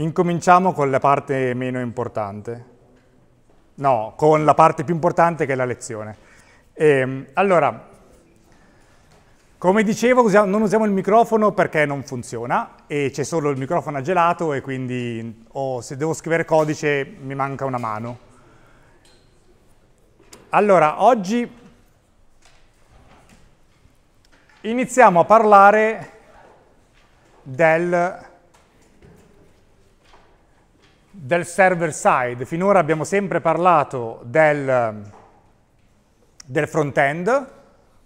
Incominciamo con la parte meno importante. No, con la parte più importante che è la lezione. E, ehm, allora, come dicevo, non usiamo il microfono perché non funziona e c'è solo il microfono a gelato e quindi oh, se devo scrivere codice mi manca una mano. Allora, oggi iniziamo a parlare del del server side. Finora abbiamo sempre parlato del, del front-end,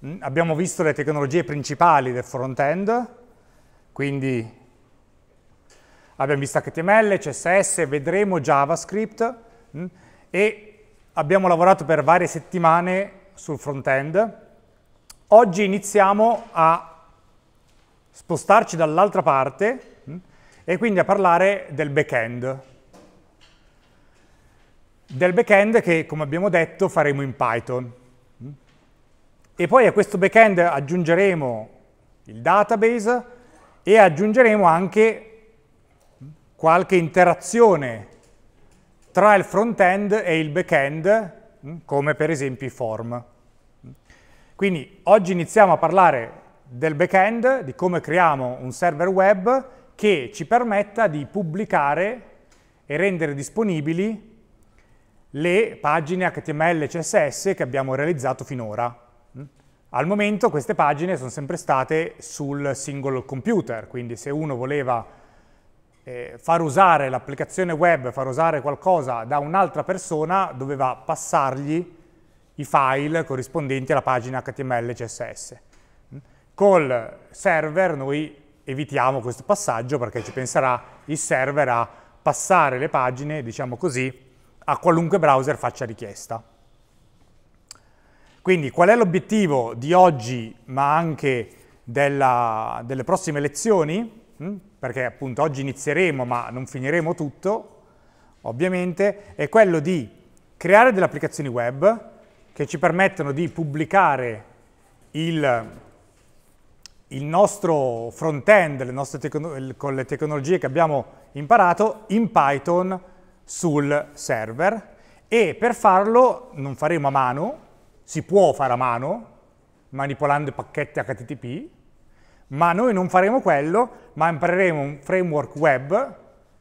mm, abbiamo visto le tecnologie principali del front-end, quindi abbiamo visto HTML, CSS, vedremo JavaScript mm, e abbiamo lavorato per varie settimane sul front-end. Oggi iniziamo a spostarci dall'altra parte mm, e quindi a parlare del back-end del backend che, come abbiamo detto, faremo in Python. E poi a questo backend aggiungeremo il database e aggiungeremo anche qualche interazione tra il front-end e il back-end, come per esempio i form. Quindi oggi iniziamo a parlare del back-end, di come creiamo un server web che ci permetta di pubblicare e rendere disponibili le pagine HTML e CSS che abbiamo realizzato finora. Mm? Al momento queste pagine sono sempre state sul single computer, quindi se uno voleva eh, far usare l'applicazione web, far usare qualcosa da un'altra persona, doveva passargli i file corrispondenti alla pagina HTML e CSS. Mm? Col server noi evitiamo questo passaggio perché ci penserà il server a passare le pagine, diciamo così, a qualunque browser faccia richiesta. Quindi qual è l'obiettivo di oggi, ma anche della, delle prossime lezioni? Mm? Perché appunto oggi inizieremo, ma non finiremo tutto, ovviamente, è quello di creare delle applicazioni web che ci permettono di pubblicare il, il nostro front-end con le tecnologie che abbiamo imparato in Python sul server e per farlo non faremo a mano, si può fare a mano manipolando i pacchetti HTTP, ma noi non faremo quello, ma impareremo un framework web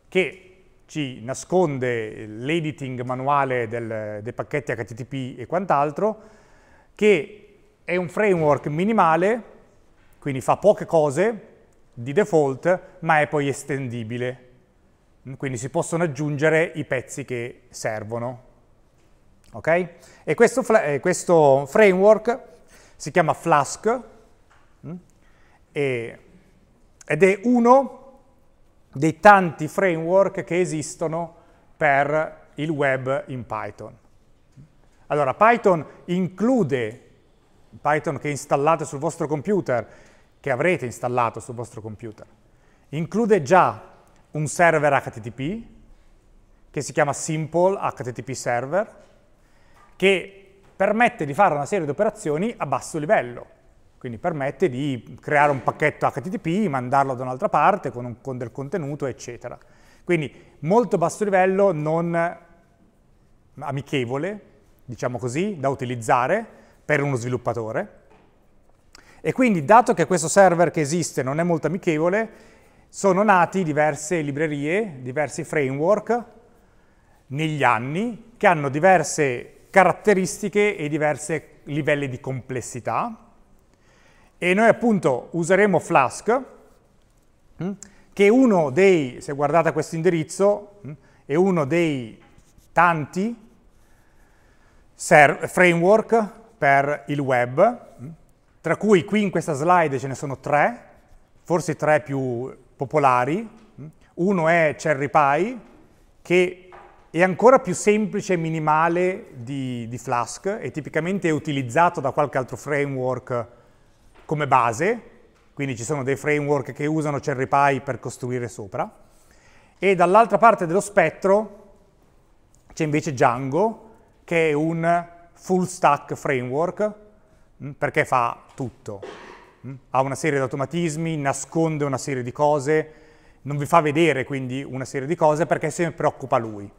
che ci nasconde l'editing manuale del, dei pacchetti HTTP e quant'altro, che è un framework minimale, quindi fa poche cose di default, ma è poi estendibile quindi si possono aggiungere i pezzi che servono. Ok? E questo, questo, framework si chiama Flask mh? Mm? ed è uno dei tanti framework che esistono per il web in Python. Allora, Python include, Python che installate sul vostro computer, che avrete installato sul vostro computer, include già un server HTTP che si chiama Simple HTTP Server, che permette di fare una serie di operazioni a basso livello. Quindi permette di creare un pacchetto HTTP, mandarlo da un'altra parte con, un, con del contenuto, eccetera. Quindi molto basso livello, non amichevole, diciamo così, da utilizzare per uno sviluppatore. E quindi, dato che questo server che esiste non è molto amichevole, sono nati diverse librerie, diversi framework negli anni che hanno diverse caratteristiche e diversi livelli di complessità e noi appunto useremo Flask mm, che è uno dei, se guardate questo indirizzo, mm, è uno dei tanti framework per il web, mm, tra cui qui in questa slide ce ne sono tre, forse tre più popolari. Uno è Cherry Pie, che è ancora più semplice e minimale di, di Flask e tipicamente è utilizzato da qualche altro framework come base, quindi ci sono dei framework che usano Cherry Pie per costruire sopra. E dall'altra parte dello spettro c'è invece Django, che è un full stack framework, mm, perché fa tutto ha una serie di automatismi, nasconde una serie di cose, non vi fa vedere quindi una serie di cose perché se ne preoccupa lui.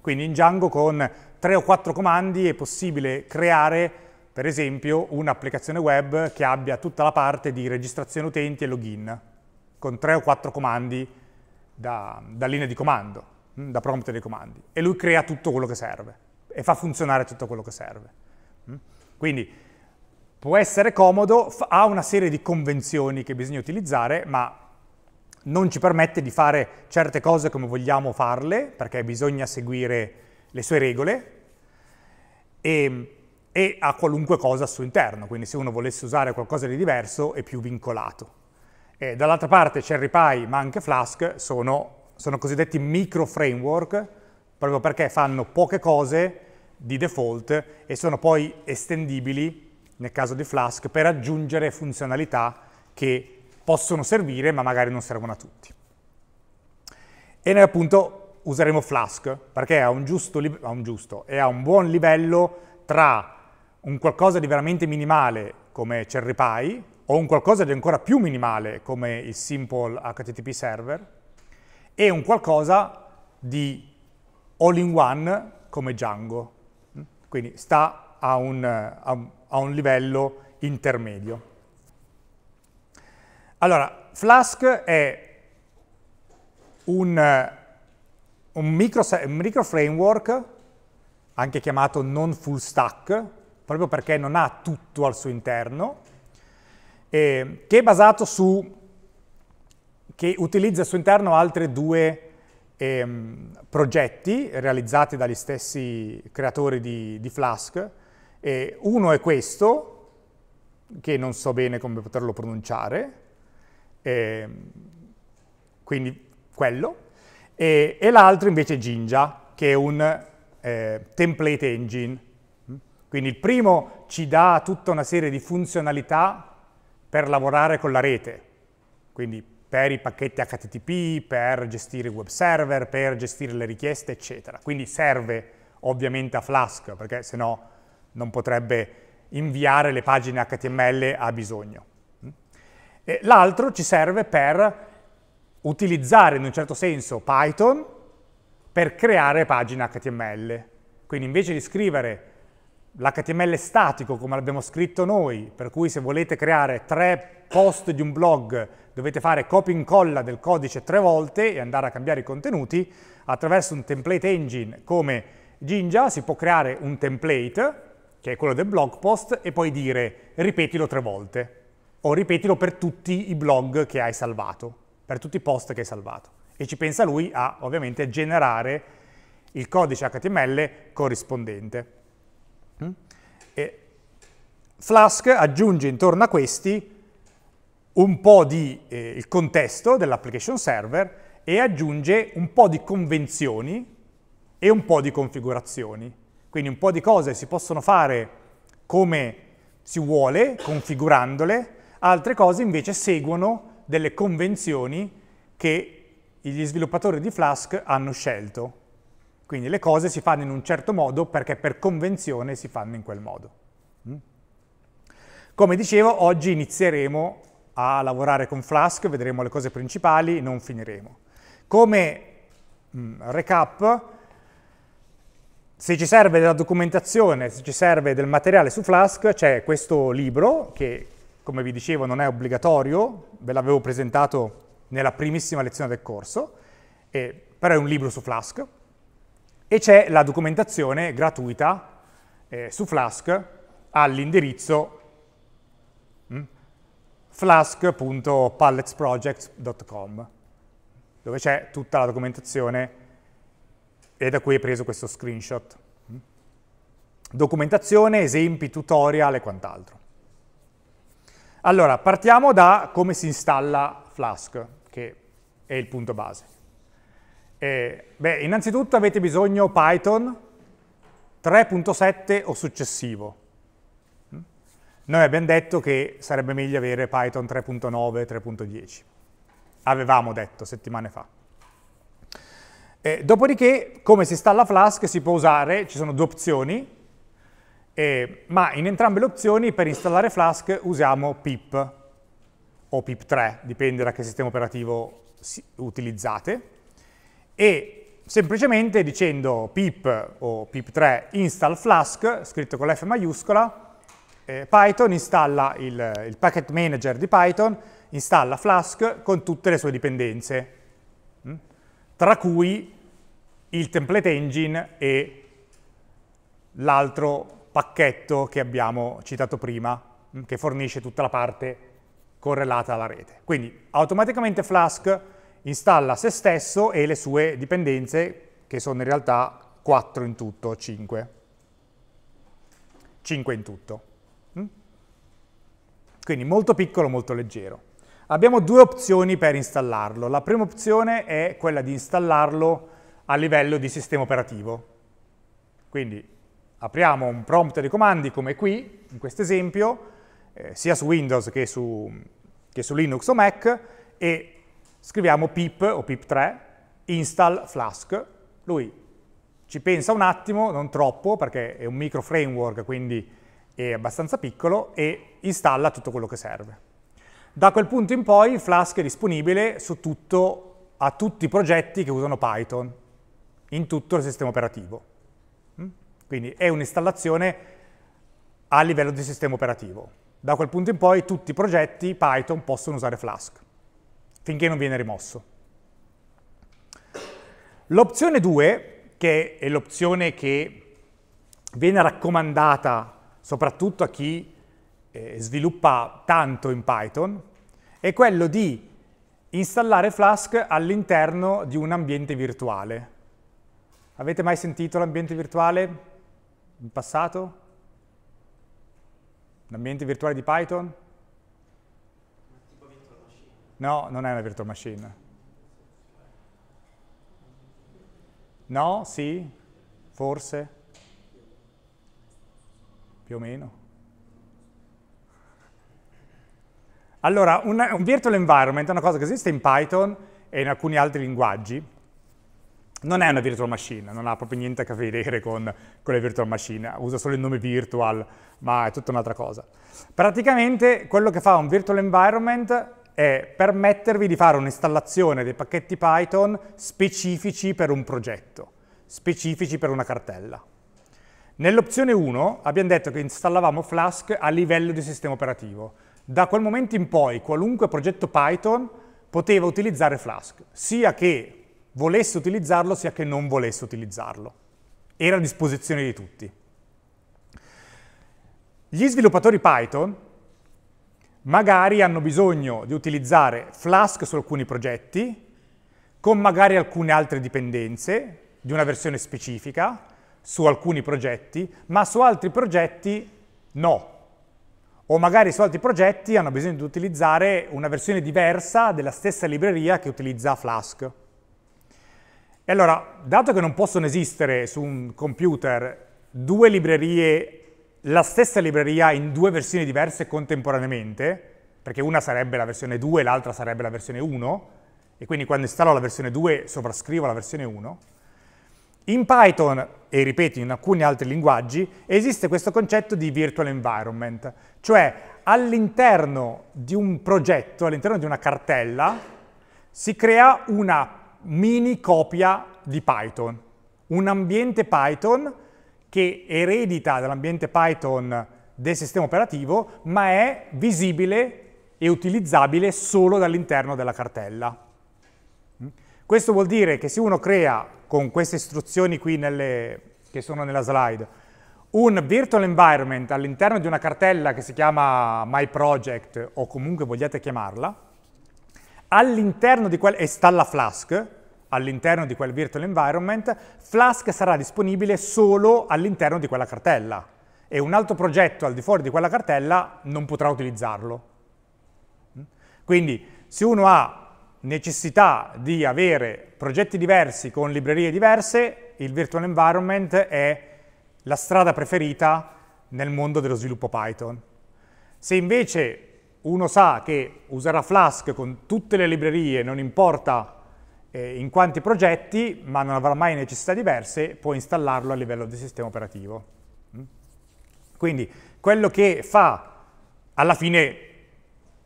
Quindi in Django con tre o quattro comandi è possibile creare, per esempio, un'applicazione web che abbia tutta la parte di registrazione utenti e login, con tre o quattro comandi da, da linea di comando, hm, da prompt dei comandi. E lui crea tutto quello che serve e fa funzionare tutto quello che serve. Hm. Quindi può essere comodo, ha una serie di convenzioni che bisogna utilizzare, ma non ci permette di fare certe cose come vogliamo farle, perché bisogna seguire le sue regole, ehm, e, e a qualunque cosa al suo interno, quindi se uno volesse usare qualcosa di diverso è più vincolato. E dall'altra parte Cherry Pie, ma anche Flask, sono, sono cosiddetti micro framework, proprio perché fanno poche cose di default e sono poi estendibili nel caso di Flask, per aggiungere funzionalità che possono servire ma magari non servono a tutti. E noi appunto useremo Flask perché ha un giusto, ha un giusto e ha un buon livello tra un qualcosa di veramente minimale come Cherry Pie o un qualcosa di ancora più minimale come il Simple HTTP Server e un qualcosa di all-in-one come Django. Quindi sta a un, a un a un livello intermedio. Allora, Flask è un, un micro, un micro framework, anche chiamato non full stack, proprio perché non ha tutto al suo interno, eh, che è basato su, che utilizza al suo interno altri due eh, progetti realizzati dagli stessi creatori di, di Flask, eh, uno è questo, che non so bene come poterlo pronunciare, eh, quindi quello, e, e l'altro invece è Jinja, che è un eh, template engine. Mm? Quindi il primo ci dà tutta una serie di funzionalità per lavorare con la rete, quindi per i pacchetti HTTP, per gestire i web server, per gestire le richieste, eccetera. Quindi serve ovviamente a Flask, perché se no non potrebbe inviare le pagine HTML a bisogno. L'altro ci serve per utilizzare in un certo senso Python per creare pagine HTML. Quindi invece di scrivere l'HTML statico come l'abbiamo scritto noi, per cui se volete creare tre post di un blog dovete fare copia e incolla del codice tre volte e andare a cambiare i contenuti, attraverso un template engine come Jinja si può creare un template che è quello del blog post, e poi dire ripetilo tre volte o ripetilo per tutti i blog che hai salvato, per tutti i post che hai salvato. E ci pensa lui a ovviamente generare il codice HTML corrispondente. Mm? E Flask aggiunge intorno a questi un po' di eh, il contesto dell'application server e aggiunge un po' di convenzioni e un po' di configurazioni. Quindi un po' di cose si possono fare come si vuole, configurandole, altre cose invece seguono delle convenzioni che gli sviluppatori di Flask hanno scelto. Quindi le cose si fanno in un certo modo perché per convenzione si fanno in quel modo. Mm? Come dicevo, oggi inizieremo a lavorare con Flask, vedremo le cose principali, non finiremo. Come mm, recap, se ci serve della documentazione, se ci serve del materiale su Flask, c'è questo libro che, come vi dicevo, non è obbligatorio, ve l'avevo presentato nella primissima lezione del corso, eh, però è un libro su Flask, e c'è la documentazione gratuita eh, su Flask all'indirizzo mm, flask.palletsproject.com, dove c'è tutta la documentazione e da cui è preso questo screenshot. Documentazione, esempi, tutorial e quant'altro. Allora, partiamo da come si installa Flask, che è il punto base. E, beh, innanzitutto avete bisogno Python 3.7 o successivo. Noi abbiamo detto che sarebbe meglio avere Python 3.9, 3.10. Avevamo detto settimane fa. Eh, dopodiché, come si installa Flask, si può usare, ci sono due opzioni, eh, ma in entrambe le opzioni per installare Flask usiamo pip o pip3, dipende da che sistema operativo utilizzate, e semplicemente dicendo pip o pip3 install Flask, scritto con la F maiuscola, eh, Python installa il, il packet manager di Python, installa Flask con tutte le sue dipendenze. Mm? tra cui il template engine e l'altro pacchetto che abbiamo citato prima, mm, che fornisce tutta la parte correlata alla rete. Quindi automaticamente Flask installa se stesso e le sue dipendenze, che sono in realtà 4 in tutto, 5. 5 in tutto. Mm? Quindi molto piccolo, molto leggero. Abbiamo due opzioni per installarlo. La prima opzione è quella di installarlo a livello di sistema operativo. Quindi apriamo un prompt di comandi come qui, in questo esempio, eh, sia su Windows che su, che su Linux o Mac, e scriviamo pip o pip3 install flask. Lui ci pensa un attimo, non troppo, perché è un micro framework, quindi è abbastanza piccolo, e installa tutto quello che serve. Da quel punto in poi Flask è disponibile su tutto, a tutti i progetti che usano Python, in tutto il sistema operativo. Mm? Quindi è un'installazione a livello di sistema operativo. Da quel punto in poi tutti i progetti Python possono usare Flask, finché non viene rimosso. L'opzione 2, che è l'opzione che viene raccomandata soprattutto a chi eh, sviluppa tanto in Python è quello di installare Flask all'interno di un ambiente virtuale. Avete mai sentito l'ambiente virtuale in passato? L'ambiente virtuale di Python? No, non è una virtual machine. No? Sì? Forse? Più o meno? Allora, una, un virtual environment è una cosa che esiste in Python e in alcuni altri linguaggi. Non è una virtual machine, non ha proprio niente a che vedere con, con le virtual machine, usa solo il nome virtual, ma è tutta un'altra cosa. Praticamente quello che fa un virtual environment è permettervi di fare un'installazione dei pacchetti Python specifici per un progetto, specifici per una cartella. Nell'opzione 1 abbiamo detto che installavamo Flask a livello di sistema operativo, da quel momento in poi qualunque progetto Python poteva utilizzare Flask, sia che volesse utilizzarlo sia che non volesse utilizzarlo. Era a disposizione di tutti. Gli sviluppatori Python magari hanno bisogno di utilizzare Flask su alcuni progetti, con magari alcune altre dipendenze di una versione specifica su alcuni progetti, ma su altri progetti no o magari su altri progetti hanno bisogno di utilizzare una versione diversa della stessa libreria che utilizza Flask. E allora, dato che non possono esistere su un computer due librerie, la stessa libreria in due versioni diverse contemporaneamente, perché una sarebbe la versione 2 e l'altra sarebbe la versione 1, e quindi quando installo la versione 2 sovrascrivo la versione 1, in Python, e ripeto in alcuni altri linguaggi, esiste questo concetto di virtual environment, cioè all'interno di un progetto, all'interno di una cartella, si crea una mini copia di Python, un ambiente Python che eredita dall'ambiente Python del sistema operativo, ma è visibile e utilizzabile solo dall'interno della cartella. Questo vuol dire che se uno crea con queste istruzioni qui nelle, che sono nella slide, un virtual environment all'interno di una cartella che si chiama My Project o comunque vogliate chiamarla, all'interno di quel, e installa Flask, all'interno di quel virtual environment, Flask sarà disponibile solo all'interno di quella cartella e un altro progetto al di fuori di quella cartella non potrà utilizzarlo. Quindi se uno ha necessità di avere progetti diversi con librerie diverse, il virtual environment è la strada preferita nel mondo dello sviluppo Python. Se invece uno sa che userà Flask con tutte le librerie, non importa eh, in quanti progetti, ma non avrà mai necessità diverse, può installarlo a livello di sistema operativo. Mm? Quindi quello che fa, alla fine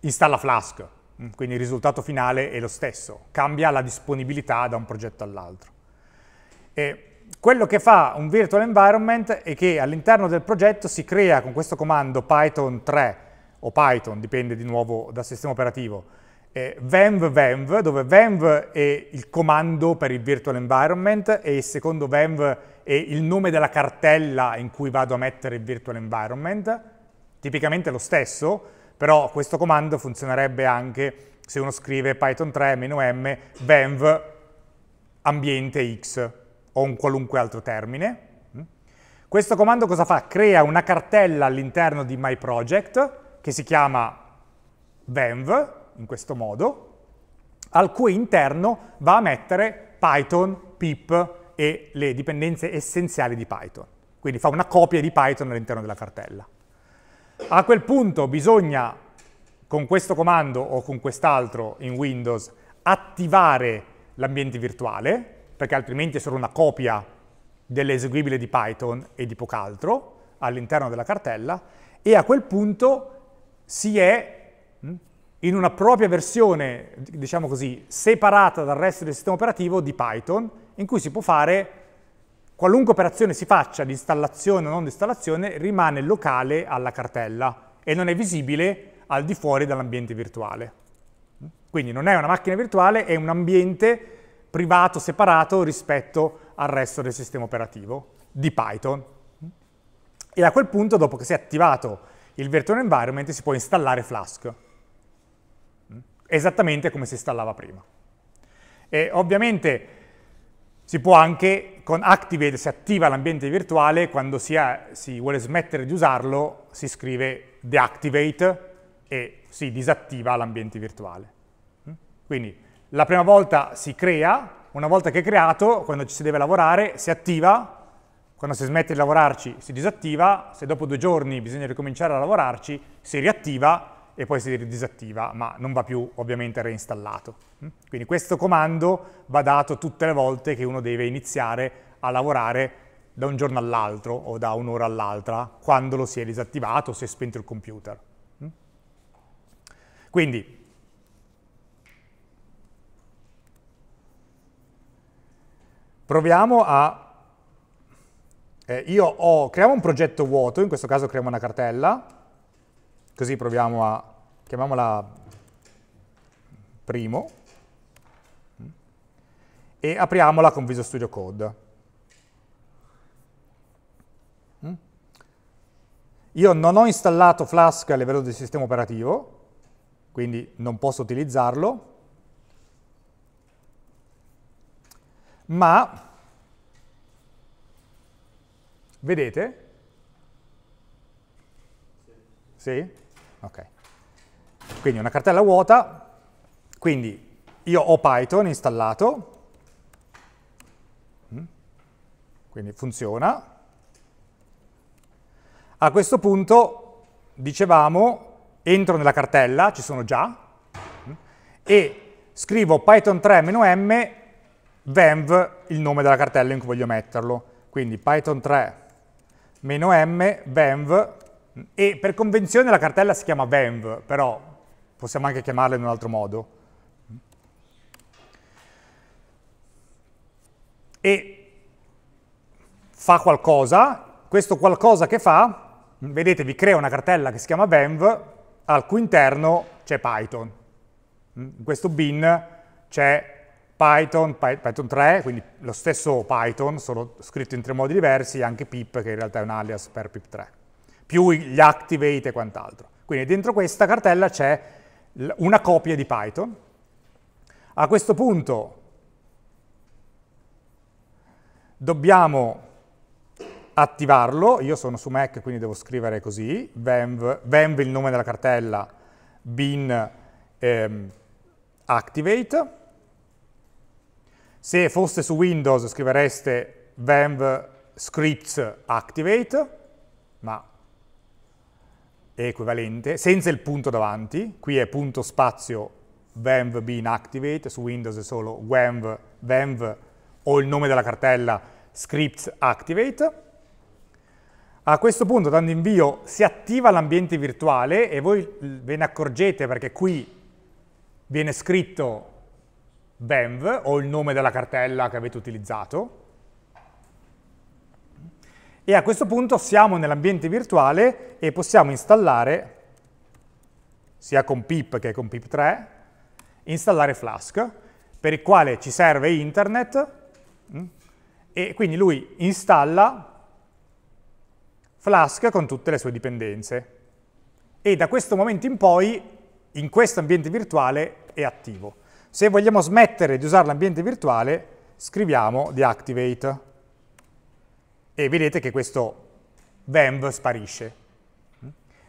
installa Flask, Mm, quindi il risultato finale è lo stesso, cambia la disponibilità da un progetto all'altro. quello che fa un virtual environment è che all'interno del progetto si crea con questo comando Python 3 o Python, dipende di nuovo dal sistema operativo, eh, venv venv, dove venv è il comando per il virtual environment e il secondo venv è il nome della cartella in cui vado a mettere il virtual environment, tipicamente lo stesso, però questo comando funzionerebbe anche se uno scrive python 3-m venv ambiente x o un qualunque altro termine. Mm. Questo comando cosa fa? Crea una cartella all'interno di myProject che si chiama venv, in questo modo, al cui interno va a mettere Python, pip e le dipendenze essenziali di Python. Quindi fa una copia di Python all'interno della cartella. A quel punto bisogna, con questo comando o con quest'altro in Windows, attivare l'ambiente virtuale, perché altrimenti è solo una copia dell'eseguibile di Python e di poc'altro all'interno della cartella, e a quel punto si è hm, in una propria versione, diciamo così, separata dal resto del sistema operativo di Python, in cui si può fare Qualunque operazione si faccia di installazione o non di installazione rimane locale alla cartella e non è visibile al di fuori dell'ambiente virtuale. Quindi non è una macchina virtuale, è un ambiente privato, separato rispetto al resto del sistema operativo di Python. E a quel punto, dopo che si è attivato il virtual environment, si può installare Flask, esattamente come si installava prima. E ovviamente si può anche, con Activate si attiva l'ambiente virtuale, quando si, ha, si vuole smettere di usarlo si scrive deactivate e si disattiva l'ambiente virtuale. Mm? Quindi la prima volta si crea, una volta che è creato, quando ci si deve lavorare, si attiva, quando si smette di lavorarci si disattiva, se dopo due giorni bisogna ricominciare a lavorarci, si riattiva e poi si disattiva, ma non va più ovviamente reinstallato. Mm? Quindi questo comando va dato tutte le volte che uno deve iniziare a lavorare da un giorno all'altro o da un'ora all'altra, quando lo si è disattivato o si è spento il computer. Mm? Quindi, proviamo a... Eh, io ho, creiamo un progetto vuoto, in questo caso creiamo una cartella, Così proviamo a, chiamiamola primo, e apriamola con Visual Studio Code. Io non ho installato Flask a livello del sistema operativo, quindi non posso utilizzarlo, ma vedete? Sì? Okay. Quindi una cartella vuota, quindi io ho Python installato, mm. quindi funziona. A questo punto, dicevamo, entro nella cartella, ci sono già, mm. e scrivo python 3-m venv il nome della cartella in cui voglio metterlo. Quindi python 3-m venv e per convenzione la cartella si chiama venv, però possiamo anche chiamarla in un altro modo. E fa qualcosa, questo qualcosa che fa, vedete vi crea una cartella che si chiama venv, al cui interno c'è Python. In questo bin c'è Python, Python 3, quindi lo stesso Python, solo scritto in tre modi diversi, e anche pip, che in realtà è un alias per pip3 più gli activate e quant'altro. Quindi dentro questa cartella c'è una copia di Python. A questo punto dobbiamo attivarlo, io sono su Mac quindi devo scrivere così, venv, venv il nome della cartella, bin ehm, activate, se fosse su Windows scrivereste venv scripts activate, ma è equivalente, senza il punto davanti, qui è punto spazio venv bin activate, su Windows è solo venv, venv o il nome della cartella scripts activate. A questo punto, dando invio, si attiva l'ambiente virtuale e voi ve ne accorgete perché qui viene scritto venv o il nome della cartella che avete utilizzato e a questo punto siamo nell'ambiente virtuale e possiamo installare, sia con pip che con pip3, installare Flask, per il quale ci serve internet, mm, e quindi lui installa Flask con tutte le sue dipendenze. E da questo momento in poi, in questo ambiente virtuale, è attivo. Se vogliamo smettere di usare l'ambiente virtuale, scriviamo deactivate e vedete che questo venv sparisce.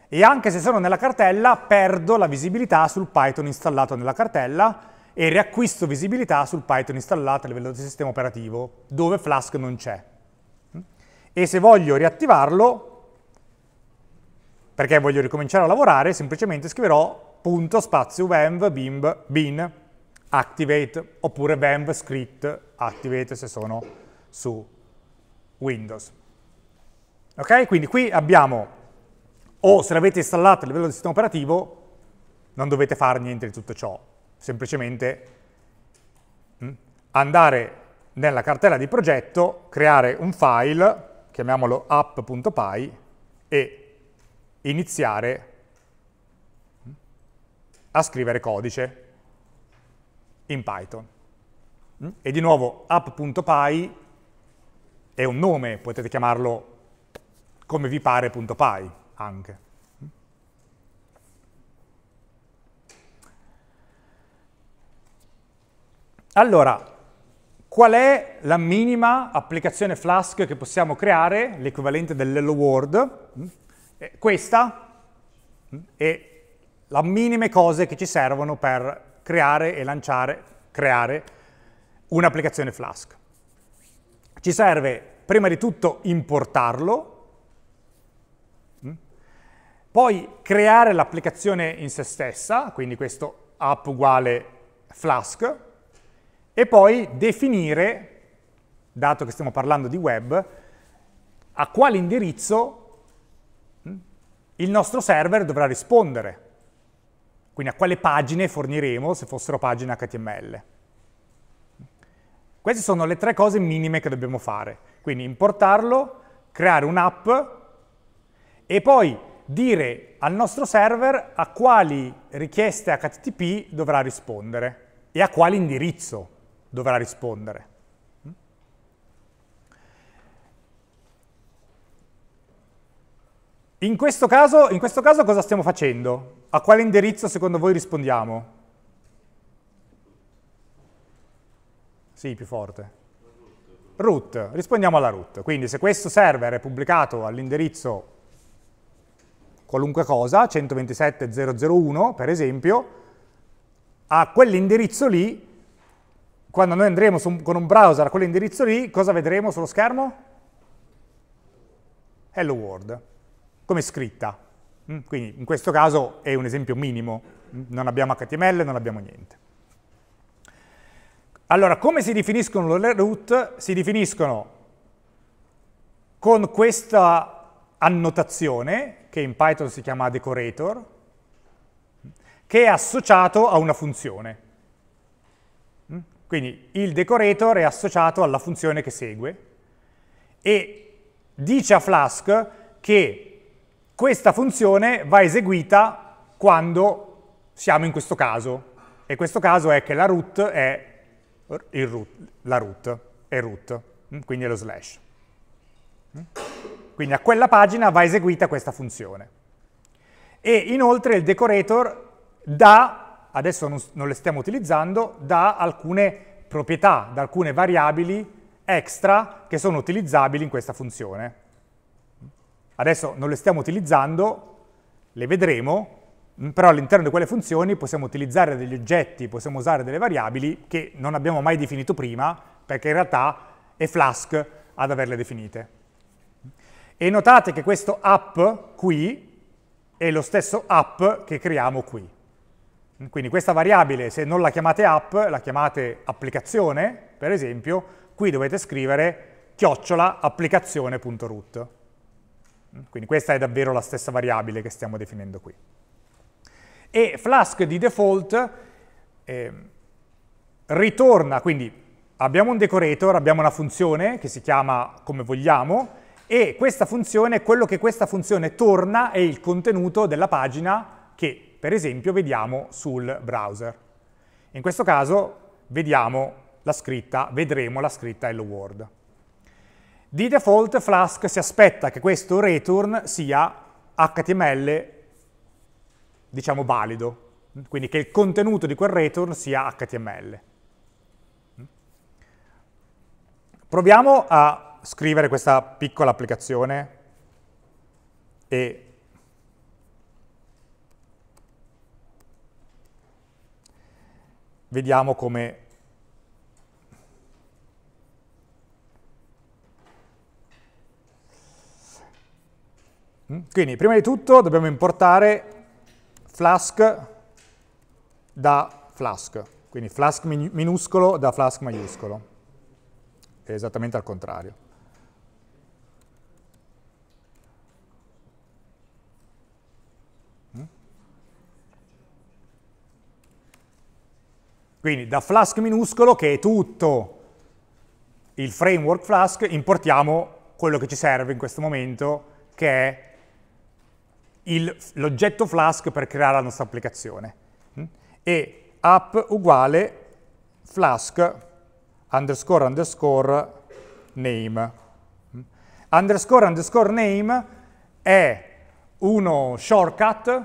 E anche se sono nella cartella, perdo la visibilità sul Python installato nella cartella e riacquisto visibilità sul Python installato a livello del sistema operativo, dove Flask non c'è. E se voglio riattivarlo, perché voglio ricominciare a lavorare, semplicemente scriverò punto spazio venv bimb bin activate oppure venv script activate se sono su Windows. Ok? Quindi qui abbiamo, o se l'avete installato a livello di sistema operativo, non dovete fare niente di tutto ciò, semplicemente mm, andare nella cartella di progetto, creare un file, chiamiamolo app.py, e iniziare mm, a scrivere codice in Python. Mm? E di nuovo app.py è un nome, potete chiamarlo come vi pare.py anche. Allora, qual è la minima applicazione Flask che possiamo creare, l'equivalente dell'hello world? Eh, questa mm, è la minime cose che ci servono per creare e lanciare, creare un'applicazione Flask. Ci serve prima di tutto importarlo, mm, poi creare l'applicazione in se stessa, quindi questo app uguale Flask, e poi definire, dato che stiamo parlando di web, a quale indirizzo mm, il nostro server dovrà rispondere. Quindi a quale pagine forniremo se fossero pagine HTML. Queste sono le tre cose minime che dobbiamo fare. Quindi importarlo, creare un'app e poi dire al nostro server a quali richieste HTTP dovrà rispondere e a quale indirizzo dovrà rispondere. In questo, caso, in questo caso cosa stiamo facendo? A quale indirizzo secondo voi rispondiamo? Sì, più forte. Root, rispondiamo alla root. Quindi se questo server è pubblicato all'indirizzo qualunque cosa, 127.0.0.1 per esempio, a quell'indirizzo lì, quando noi andremo su, con un browser a quell'indirizzo lì, cosa vedremo sullo schermo? Hello World, come scritta. Mm, quindi in questo caso è un esempio minimo, mm, non abbiamo HTML, non abbiamo niente. Allora, come si definiscono le root? Si definiscono con questa annotazione, che in Python si chiama decorator, che è associato a una funzione. Mm? Quindi il decorator è associato alla funzione che segue e dice a Flask che questa funzione va eseguita quando siamo in questo caso. E questo caso è che la root è root, la root, è root, mm, quindi è lo slash. Mm. Quindi a quella pagina va eseguita questa funzione. E inoltre il decorator dà, adesso non, non le stiamo utilizzando, dà alcune proprietà, da alcune variabili extra che sono utilizzabili in questa funzione. Mm. Adesso non le stiamo utilizzando, le vedremo, Mm, però all'interno di quelle funzioni possiamo utilizzare degli oggetti, possiamo usare delle variabili che non abbiamo mai definito prima, perché in realtà è Flask ad averle definite. E notate che questo app qui è lo stesso app che creiamo qui. Mm, quindi questa variabile, se non la chiamate app, la chiamate applicazione, per esempio, qui dovete scrivere chiocciola applicazione.root. Mm, quindi questa è davvero la stessa variabile che stiamo definendo qui e Flask di default eh, ritorna, quindi abbiamo un decorator, abbiamo una funzione che si chiama come vogliamo e questa funzione, quello che questa funzione torna è il contenuto della pagina che per esempio vediamo sul browser. In questo caso vediamo la scritta, vedremo la scritta hello world. Di default Flask si aspetta che questo return sia HTML diciamo, valido, quindi che il contenuto di quel return sia HTML. Proviamo a scrivere questa piccola applicazione e vediamo come Quindi, prima di tutto dobbiamo importare flask da flask, quindi flask minuscolo da flask maiuscolo, è esattamente al contrario. Mm? Quindi da flask minuscolo, che è tutto il framework flask, importiamo quello che ci serve in questo momento, che è l'oggetto Flask per creare la nostra applicazione. Mm? E app uguale Flask underscore underscore name. Mm? Underscore underscore name è uno shortcut,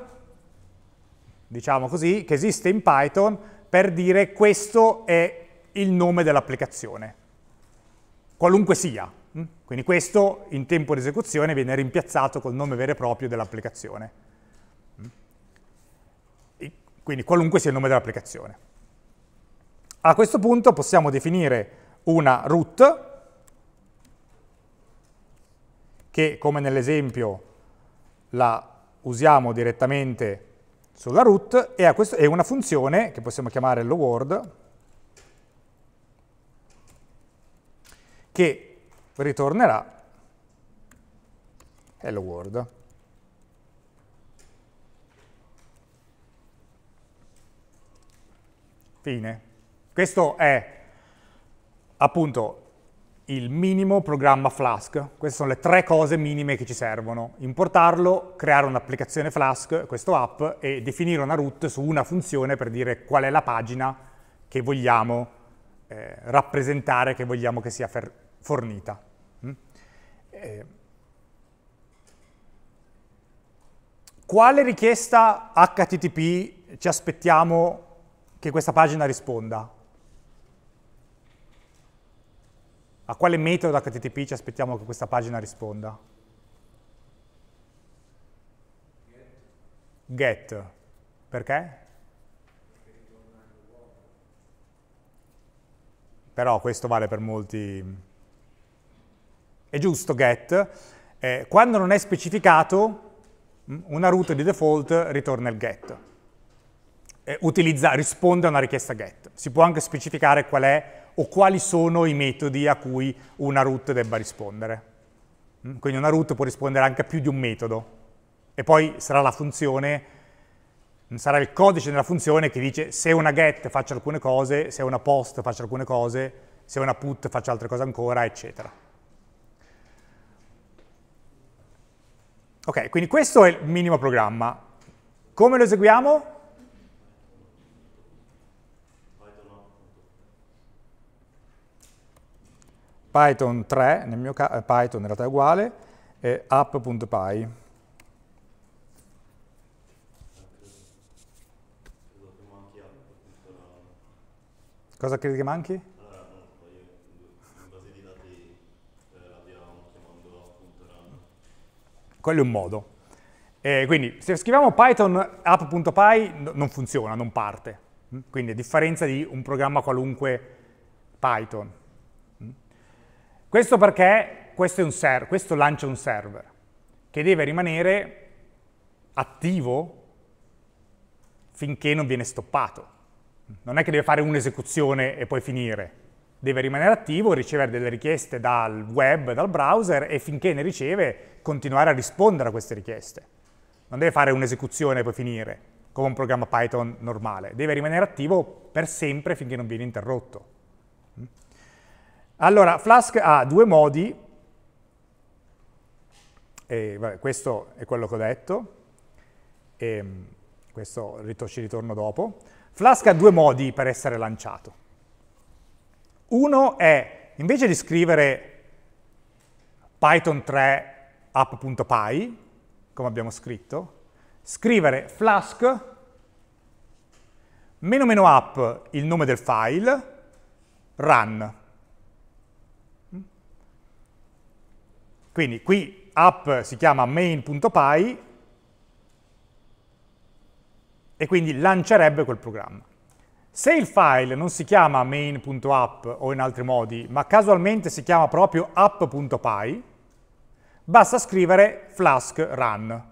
diciamo così, che esiste in Python per dire questo è il nome dell'applicazione, qualunque sia, quindi questo in tempo di esecuzione viene rimpiazzato col nome vero e proprio dell'applicazione. Mm. Quindi qualunque sia il nome dell'applicazione. A questo punto possiamo definire una root che come nell'esempio la usiamo direttamente sulla root e, questo, e, una funzione che possiamo chiamare hello world che ritornerà hello world. Fine. Questo è appunto il minimo programma Flask. Queste sono le tre cose minime che ci servono. Importarlo, creare un'applicazione Flask, questo app, e definire una root su una funzione per dire qual è la pagina che vogliamo eh, rappresentare, che vogliamo che sia fornita. Mm? Eh, quale richiesta HTTP ci aspettiamo che questa pagina risponda? A quale metodo HTTP ci aspettiamo che questa pagina risponda? Get. Perché? Però questo vale per molti è giusto get. Eh, quando non è specificato, mm, una root di default ritorna il get. Eh, utilizza, risponde a una richiesta get. Si può anche specificare qual è o quali sono i metodi a cui una root debba rispondere. Mm, quindi una root può rispondere anche a più di un metodo. E poi sarà la funzione, mm, sarà il codice della funzione che dice se una get faccio alcune cose, se una post faccio alcune cose, se una put faccio altre cose ancora, eccetera. Ok, quindi questo è il minimo programma. Come lo eseguiamo? Python 3, nel mio caso, eh, Python in realtà è uguale, e app.py. Cosa credi che manchi? quello è un modo. Eh, quindi se scriviamo Python app.py non funziona, non parte. Mm? Quindi a differenza di un programma qualunque Python. Mm? Questo perché questo, server, questo lancia un server che deve rimanere attivo finché non viene stoppato. Non è che deve fare un'esecuzione e poi finire, deve rimanere attivo, ricevere delle richieste dal web, dal browser e finché ne riceve continuare a rispondere a queste richieste. Non deve fare un'esecuzione e poi finire, come un programma Python normale. Deve rimanere attivo per sempre finché non viene interrotto. Mm. Allora, Flask ha due modi, e, vabbè, questo è quello che ho detto, e, mm, questo ci ritorno dopo. Flask ha due modi per essere lanciato. Uno è, invece di scrivere python 3 app.py, come abbiamo scritto, scrivere flask meno meno app il nome del file, run. Quindi qui app si chiama main.py e quindi lancerebbe quel programma. Se il file non si chiama main.app o in altri modi, ma casualmente si chiama proprio app.py, basta scrivere flask run.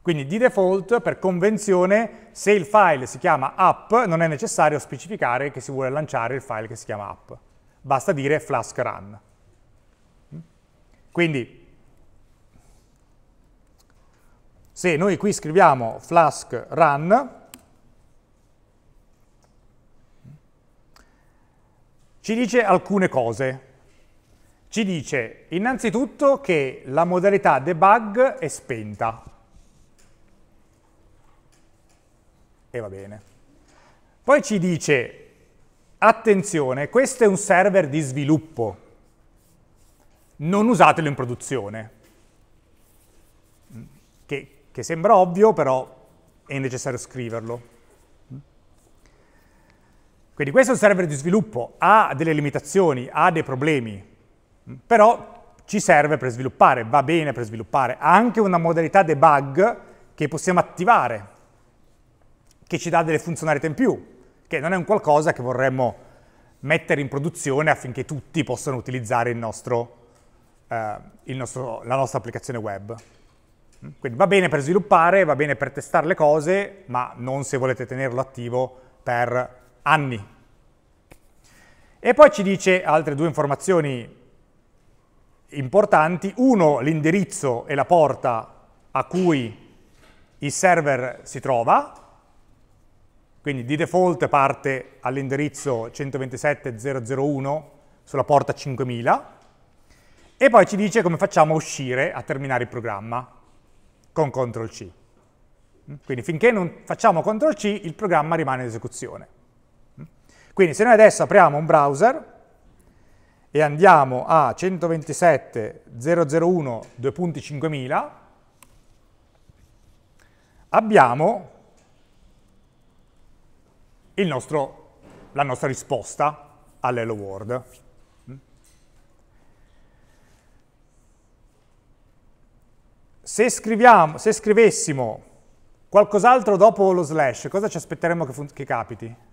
Quindi di default, per convenzione, se il file si chiama app, non è necessario specificare che si vuole lanciare il file che si chiama app. Basta dire flask run. Mm? Quindi, se noi qui scriviamo flask run, Ci dice alcune cose. Ci dice innanzitutto che la modalità debug è spenta. E va bene. Poi ci dice, attenzione, questo è un server di sviluppo. Non usatelo in produzione. Che, che sembra ovvio, però è necessario scriverlo. Quindi questo è un server di sviluppo, ha delle limitazioni, ha dei problemi, però ci serve per sviluppare, va bene per sviluppare. Ha anche una modalità debug che possiamo attivare, che ci dà delle funzionalità in più, che non è un qualcosa che vorremmo mettere in produzione affinché tutti possano utilizzare il nostro, eh, il nostro, la nostra applicazione web. Quindi va bene per sviluppare, va bene per testare le cose, ma non se volete tenerlo attivo per anni. E poi ci dice altre due informazioni importanti, uno l'indirizzo e la porta a cui il server si trova, quindi di default parte all'indirizzo 127.0.0.1 sulla porta 5000 e poi ci dice come facciamo a uscire a terminare il programma con CTRL-C. Quindi finché non facciamo CTRL-C il programma rimane in esecuzione. Quindi se noi adesso apriamo un browser e andiamo a 127.001.2.5000, abbiamo nostro, la nostra risposta all'Hello World. Se, se scrivessimo qualcos'altro dopo lo slash, cosa ci aspetteremmo che, che capiti?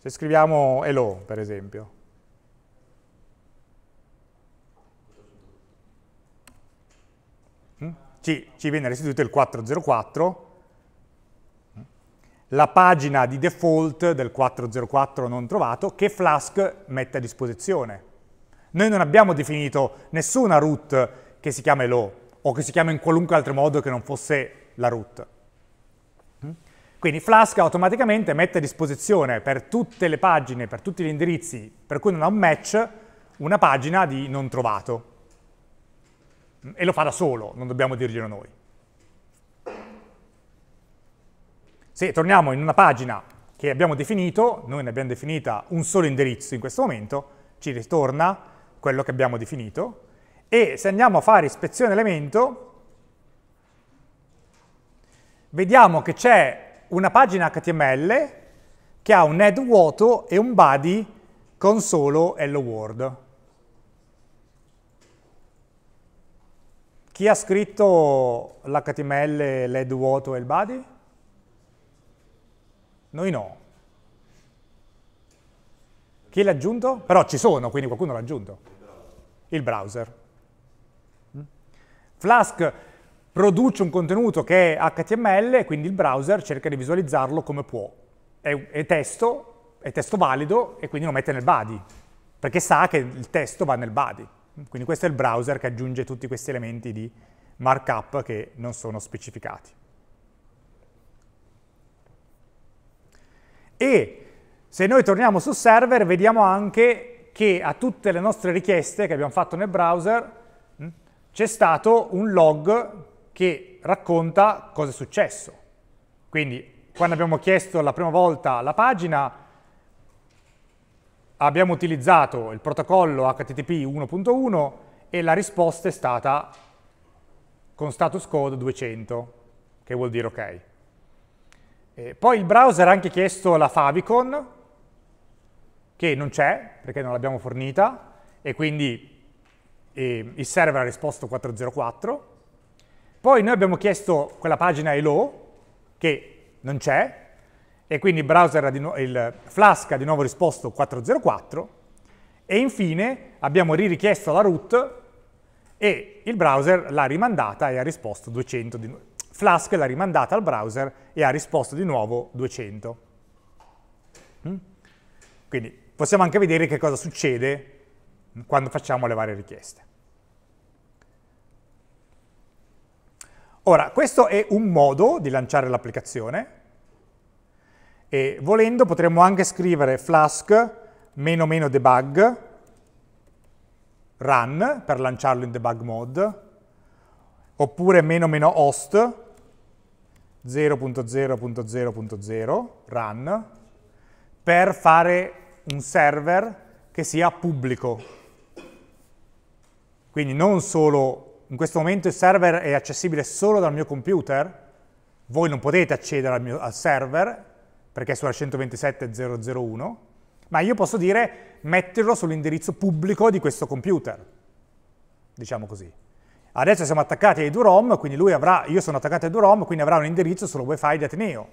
Se scriviamo hello, per esempio. Mm? Ci, ci viene restituito il 404, mm? la pagina di default del 404 non trovato che Flask mette a disposizione. Noi non abbiamo definito nessuna root che si chiama hello o che si chiama in qualunque altro modo che non fosse la root. Quindi Flask automaticamente mette a disposizione per tutte le pagine, per tutti gli indirizzi per cui non ha un match, una pagina di non trovato. E lo fa da solo, non dobbiamo dirglielo noi. Se torniamo in una pagina che abbiamo definito, noi ne abbiamo definita un solo indirizzo in questo momento, ci ritorna quello che abbiamo definito, e se andiamo a fare ispezione elemento, vediamo che c'è una pagina HTML che ha un head vuoto e un body con solo hello world. Chi ha scritto l'HTML, l'head vuoto e il body? Noi no. Chi l'ha aggiunto? Però ci sono, quindi qualcuno l'ha aggiunto. Il browser. Mm? Flask produce un contenuto che è HTML, quindi il browser cerca di visualizzarlo come può. È, è, testo, è testo valido e quindi lo mette nel body, perché sa che il testo va nel body. Quindi questo è il browser che aggiunge tutti questi elementi di markup che non sono specificati. E se noi torniamo sul server vediamo anche che a tutte le nostre richieste che abbiamo fatto nel browser hm, c'è stato un log che racconta cosa è successo. Quindi quando abbiamo chiesto la prima volta la pagina abbiamo utilizzato il protocollo HTTP 1.1 e la risposta è stata con status code 200, che vuol dire ok. E poi il browser ha anche chiesto la favicon, che non c'è perché non l'abbiamo fornita, e quindi e il server ha risposto 404, poi noi abbiamo chiesto quella pagina hello, che non c'è, e quindi il, no il Flask ha di nuovo risposto 404, e infine abbiamo richiesto la root e il browser l'ha rimandata e ha risposto 200 di Flask l'ha rimandata al browser e ha risposto di nuovo 200. Mm? Quindi possiamo anche vedere che cosa succede quando facciamo le varie richieste. Ora, questo è un modo di lanciare l'applicazione e volendo potremmo anche scrivere flask meno meno debug run per lanciarlo in debug mode oppure meno meno host 0.0.0.0 run per fare un server che sia pubblico. Quindi non solo in questo momento il server è accessibile solo dal mio computer, voi non potete accedere al, mio, al server perché è sulla 127.001, ma io posso dire metterlo sull'indirizzo pubblico di questo computer, diciamo così. Adesso siamo attaccati ai due ROM, quindi lui avrà, io sono attaccato ai due ROM, quindi avrà un indirizzo sullo wifi di Ateneo.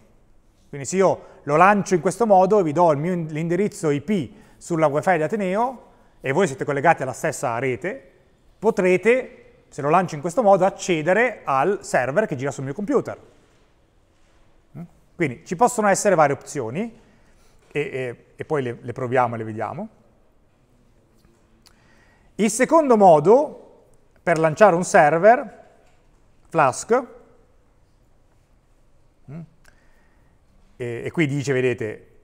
Quindi se io lo lancio in questo modo, e vi do l'indirizzo IP sulla wifi di Ateneo, e voi siete collegati alla stessa rete, potrete se lo lancio in questo modo, accedere al server che gira sul mio computer. Mm? Quindi ci possono essere varie opzioni, e, e, e poi le, le proviamo e le vediamo. Il secondo modo per lanciare un server, Flask, mm? e, e qui dice, vedete,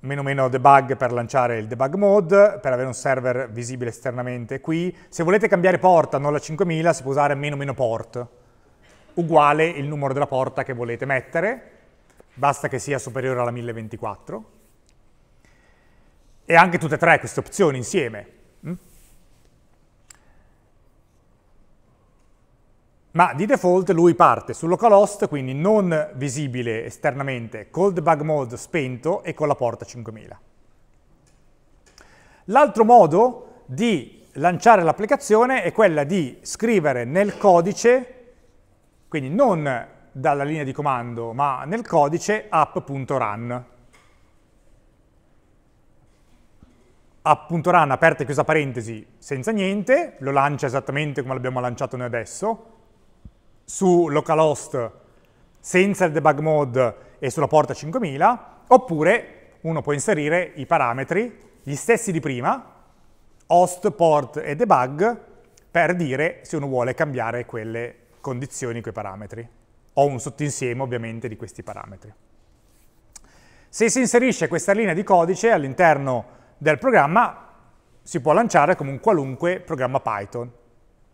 meno meno debug per lanciare il debug mode, per avere un server visibile esternamente qui. Se volete cambiare porta, non la 5000, si può usare meno meno port, uguale il numero della porta che volete mettere, basta che sia superiore alla 1024. E anche tutte e tre queste opzioni insieme. Mm? ma di default lui parte sul localhost, quindi non visibile esternamente, col debug mode spento e con la porta 5000. L'altro modo di lanciare l'applicazione è quella di scrivere nel codice, quindi non dalla linea di comando, ma nel codice app.run. app.run aperta e chiusa parentesi senza niente, lo lancia esattamente come l'abbiamo lanciato noi adesso, su localhost senza il debug mode e sulla porta 5000, oppure uno può inserire i parametri, gli stessi di prima, host, port e debug, per dire se uno vuole cambiare quelle condizioni, quei parametri, o un sottinsieme ovviamente di questi parametri. Se si inserisce questa linea di codice all'interno del programma, si può lanciare come un qualunque programma Python.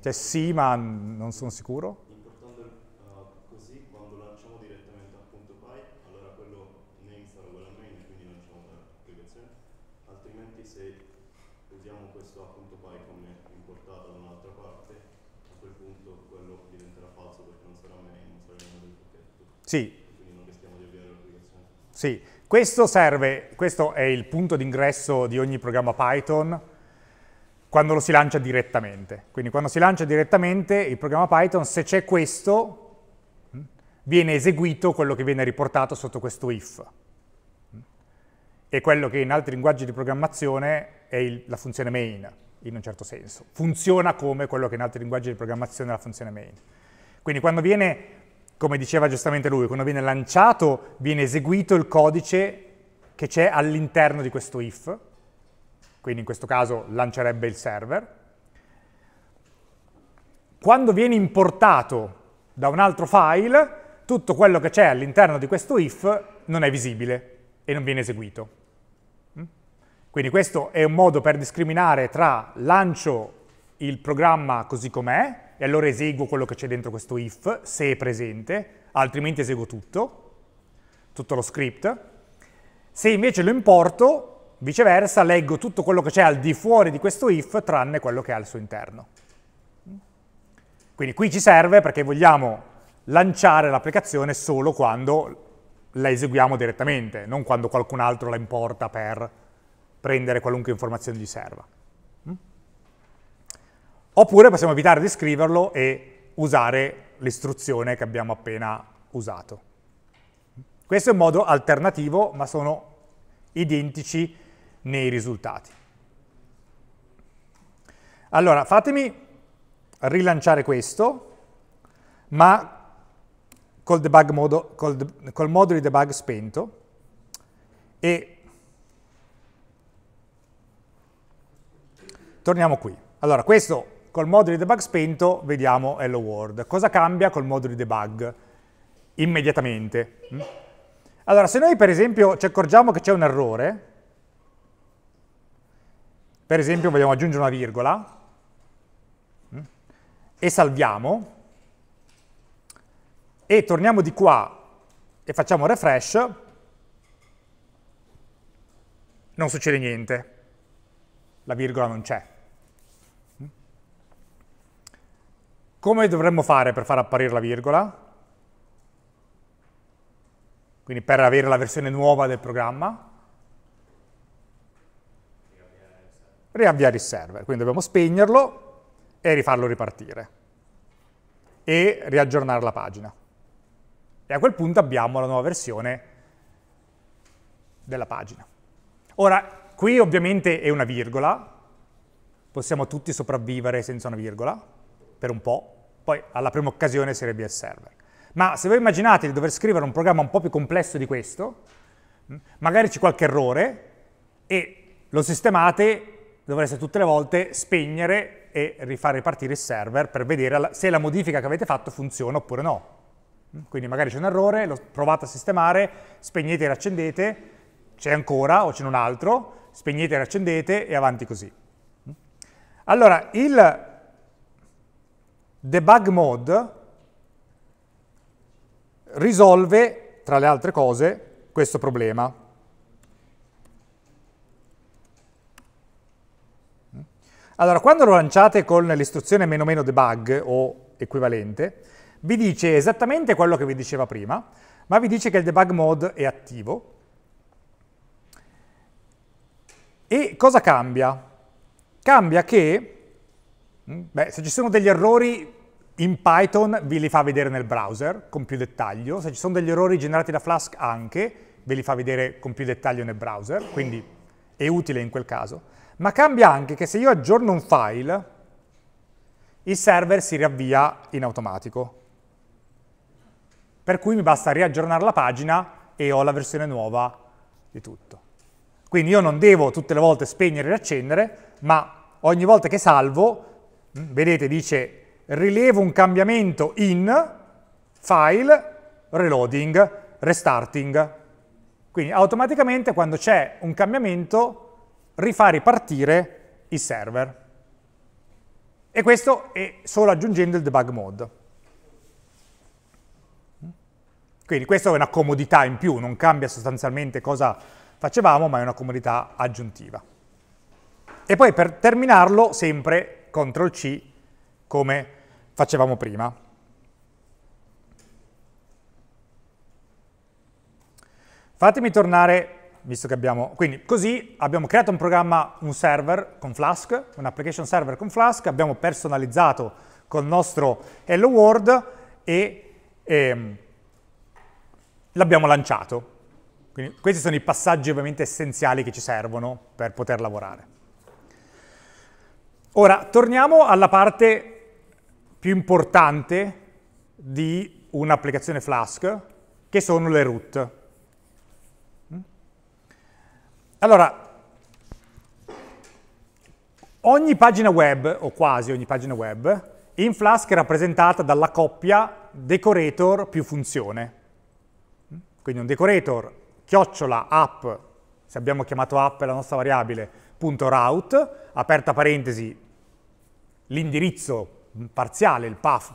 Cioè sì, ma non sono sicuro. Importando uh, eh, così, quando lanciamo direttamente a .py, allora quello name sarà uguale main, quindi lanciamo l'applicazione. Altrimenti se usiamo questo a .py come importato da un'altra parte, a quel punto quello diventerà falso perché non sarà main, non sarà il del pacchetto. Sì. Quindi non rischiamo di avviare l'applicazione. Sì, questo serve, questo è il punto d'ingresso di ogni programma Python quando lo si lancia direttamente. Quindi quando si lancia direttamente il programma Python, se c'è questo, mm, viene eseguito quello che viene riportato sotto questo if. Mm. E quello che in altri linguaggi di programmazione è il, la funzione main, in un certo senso. Funziona come quello che in altri linguaggi di programmazione è la funzione main. Quindi quando viene, come diceva giustamente lui, quando viene lanciato, viene eseguito il codice che c'è all'interno di questo if, quindi in questo caso lancerebbe il server. Quando viene importato da un altro file, tutto quello che c'è all'interno di questo if non è visibile e non viene eseguito. Mm? Quindi questo è un modo per discriminare tra lancio il programma così com'è e allora eseguo quello che c'è dentro questo if, se è presente, altrimenti eseguo tutto, tutto lo script. Se invece lo importo, Viceversa leggo tutto quello che c'è al di fuori di questo if tranne quello che è al suo interno. Quindi qui ci serve perché vogliamo lanciare l'applicazione solo quando la eseguiamo direttamente, non quando qualcun altro la importa per prendere qualunque informazione gli serva. Oppure possiamo evitare di scriverlo e usare l'istruzione che abbiamo appena usato. Questo è un modo alternativo, ma sono identici nei risultati. Allora, fatemi rilanciare questo, ma col, modo, col, col modo di debug spento e torniamo qui. Allora, questo col modulo di debug spento vediamo hello world. Cosa cambia col modulo di debug? Immediatamente. Mm? Allora, se noi per esempio ci accorgiamo che c'è un errore, per esempio vogliamo aggiungere una virgola mm? e salviamo e torniamo di qua e facciamo refresh, non succede niente, la virgola non c'è. Mm? Come dovremmo fare per far apparire la virgola? Quindi per avere la versione nuova del programma? riavviare il server. Quindi dobbiamo spegnerlo e rifarlo ripartire e riaggiornare la pagina. E a quel punto abbiamo la nuova versione della pagina. Ora, qui ovviamente è una virgola, possiamo tutti sopravvivere senza una virgola, per un po', poi alla prima occasione sarebbe il server. Ma se voi immaginate di dover scrivere un programma un po' più complesso di questo, magari c'è qualche errore e lo sistemate dovreste tutte le volte spegnere e rifare ripartire il server per vedere se la modifica che avete fatto funziona oppure no. Mm? Quindi magari c'è un errore, lo provate a sistemare, spegnete e riaccendete, c'è ancora o c'è un altro, spegnete e riaccendete e avanti così. Mm? Allora, il debug mode risolve, tra le altre cose, questo problema. Allora, quando lo lanciate con l'istruzione meno meno debug o equivalente, vi dice esattamente quello che vi diceva prima, ma vi dice che il debug mode è attivo. E cosa cambia? Cambia che, mm, beh, se ci sono degli errori in Python ve li fa vedere nel browser con più dettaglio, se ci sono degli errori generati da Flask anche, ve li fa vedere con più dettaglio nel browser, quindi è utile in quel caso ma cambia anche che se io aggiorno un file, il server si riavvia in automatico. Per cui mi basta riaggiornare la pagina e ho la versione nuova di tutto. Quindi io non devo tutte le volte spegnere e riaccendere, ma ogni volta che salvo, mm, vedete dice rilevo un cambiamento in file, reloading, restarting. Quindi automaticamente quando c'è un cambiamento rifà ripartire i server. E questo è solo aggiungendo il debug mode. Quindi questa è una comodità in più, non cambia sostanzialmente cosa facevamo, ma è una comodità aggiuntiva. E poi per terminarlo, sempre CTRL-C, come facevamo prima. Fatemi tornare visto che abbiamo... Quindi così abbiamo creato un programma, un server con Flask, un application server con Flask, abbiamo personalizzato col nostro Hello World e ehm, l'abbiamo lanciato. Quindi questi sono i passaggi ovviamente essenziali che ci servono per poter lavorare. Ora, torniamo alla parte più importante di un'applicazione Flask, che sono le root. Allora, ogni pagina web, o quasi ogni pagina web, in Flask è rappresentata dalla coppia decorator più funzione. Quindi un decorator chiocciola app, se abbiamo chiamato app la nostra variabile, punto route, aperta parentesi, l'indirizzo parziale, il path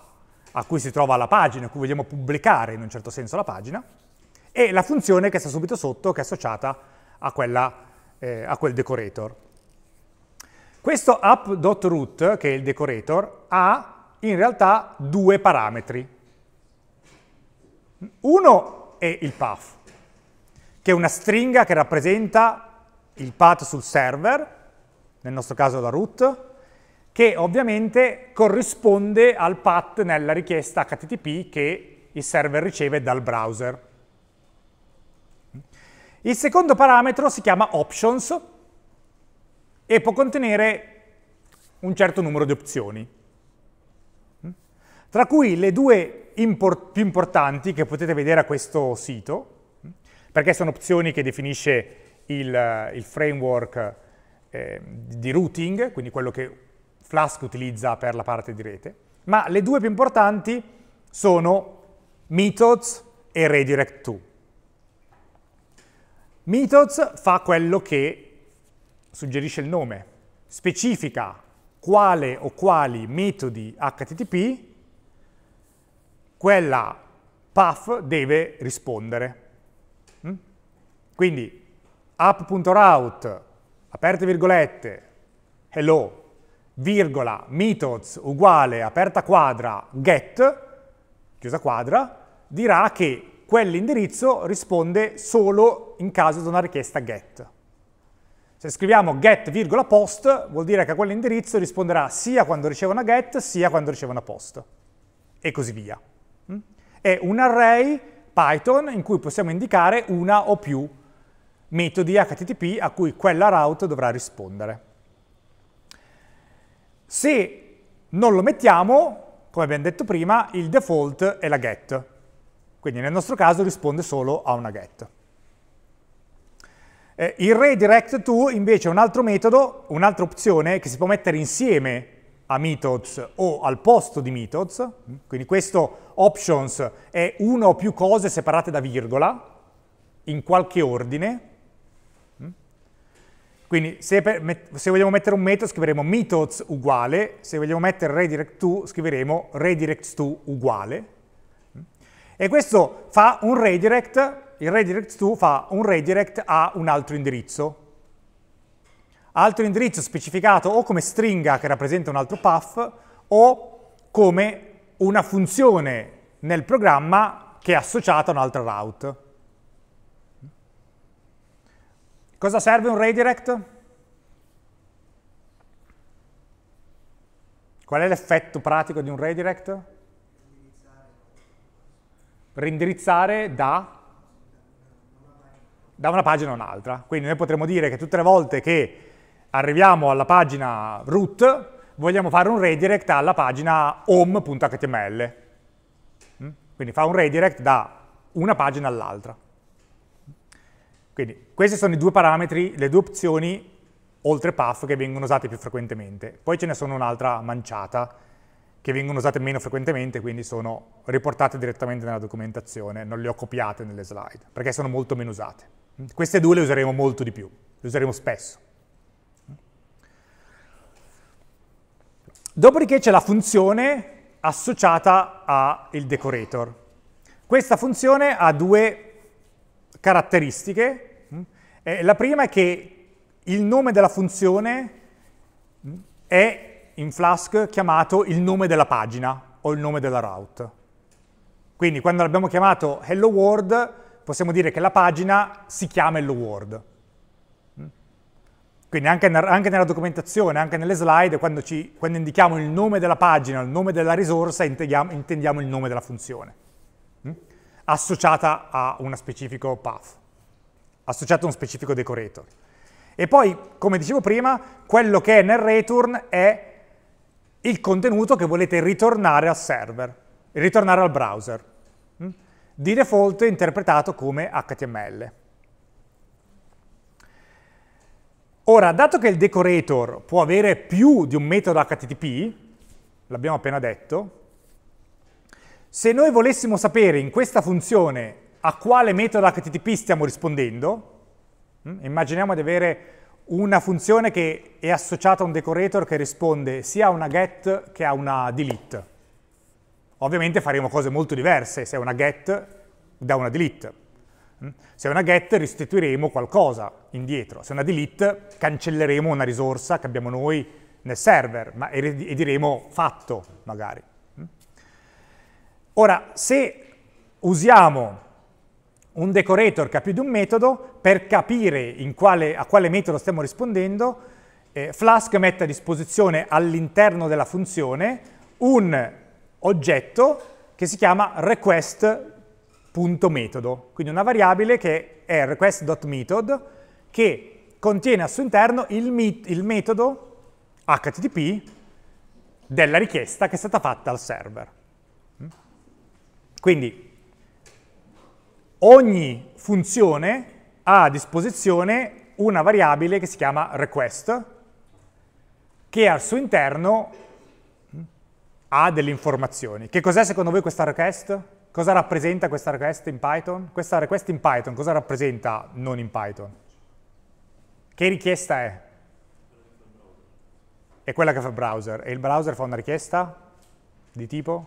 a cui si trova la pagina, a cui vogliamo pubblicare in un certo senso la pagina, e la funzione che sta subito sotto, che è associata a, quella, eh, a quel decorator. Questo app.root, che è il decorator, ha in realtà due parametri. Uno è il path, che è una stringa che rappresenta il path sul server, nel nostro caso la root, che ovviamente corrisponde al path nella richiesta HTTP che il server riceve dal browser. Il secondo parametro si chiama options e può contenere un certo numero di opzioni, tra cui le due import più importanti che potete vedere a questo sito, perché sono opzioni che definisce il, il framework eh, di routing, quindi quello che Flask utilizza per la parte di rete, ma le due più importanti sono methods e redirect to. Methods fa quello che suggerisce il nome, specifica quale o quali metodi HTTP quella path deve rispondere. Mm? Quindi app.route, aperte virgolette, hello, virgola, methods uguale, aperta quadra, get, chiusa quadra, dirà che quell'indirizzo risponde solo in caso di una richiesta get. Se scriviamo get virgola post vuol dire che a quell'indirizzo risponderà sia quando riceve una get sia quando riceve una post e così via. Mm? È un array Python in cui possiamo indicare una o più metodi HTTP a cui quella route dovrà rispondere. Se non lo mettiamo, come abbiamo detto prima, il default è la get, quindi nel nostro caso risponde solo a una get. Eh, il redirectTo invece è un altro metodo, un'altra opzione che si può mettere insieme a methods o al posto di methods, quindi questo options è una o più cose separate da virgola, in qualche ordine, mm. quindi se, per, se vogliamo mettere un metodo scriveremo methods uguale, se vogliamo mettere redirectTo scriveremo redirect uguale, e questo fa un redirect, il redirect to fa un redirect a un altro indirizzo. Altro indirizzo specificato o come stringa che rappresenta un altro path o come una funzione nel programma che è associata a un'altra route. Cosa serve un redirect? Qual è l'effetto pratico di un redirect? Renderizzare da, da una pagina a un'altra. Quindi noi potremmo dire che tutte le volte che arriviamo alla pagina root, vogliamo fare un redirect alla pagina home.html. Mm? Quindi fa un redirect da una pagina all'altra. Quindi questi sono i due parametri, le due opzioni oltre path che vengono usate più frequentemente. Poi ce ne sono un'altra manciata che vengono usate meno frequentemente, quindi sono riportate direttamente nella documentazione, non le ho copiate nelle slide, perché sono molto meno usate. Queste due le useremo molto di più, le useremo spesso. Dopodiché c'è la funzione associata al decorator. Questa funzione ha due caratteristiche. Eh, la prima è che il nome della funzione è in Flask chiamato il nome della pagina o il nome della route. Quindi quando l'abbiamo chiamato hello world possiamo dire che la pagina si chiama hello world. Mm. Quindi anche, anche nella documentazione, anche nelle slide, quando, ci, quando, indichiamo il nome della pagina, il nome della risorsa, intendiamo, intendiamo il nome della funzione, mh? Mm, associata a uno specifico path, associata a uno specifico decorator. E poi, come dicevo prima, quello che è nel return è il contenuto che volete ritornare al server, ritornare al browser. Mm? Di default è interpretato come HTML. Ora, dato che il decorator può avere più di un metodo HTTP, l'abbiamo appena detto, se noi volessimo sapere in questa funzione a quale metodo HTTP stiamo rispondendo, mm? immaginiamo di avere una funzione che è associata a un decorator che risponde sia a una get che a una delete. Ovviamente faremo cose molto diverse se è una get da una delete. Mm? Se è una get restituiremo qualcosa indietro, se è una delete cancelleremo una risorsa che abbiamo noi nel server ma, e, e diremo fatto magari. Mm? Ora, se usiamo un decorator che ha più di un metodo, per capire quale, a quale metodo stiamo rispondendo, eh, Flask mette a disposizione all'interno della funzione un oggetto che si chiama request.metodo, quindi una variabile che è request.method che contiene al suo interno il, il metodo HTTP della richiesta che è stata fatta al server. Mm? Quindi ogni funzione ha a disposizione una variabile che si chiama request, che al suo interno ha delle informazioni. Che cos'è secondo voi questa request? Cosa rappresenta questa request in Python? Questa request in Python cosa rappresenta non in Python? Che richiesta è? È quella che fa il browser. E il browser fa una richiesta di tipo?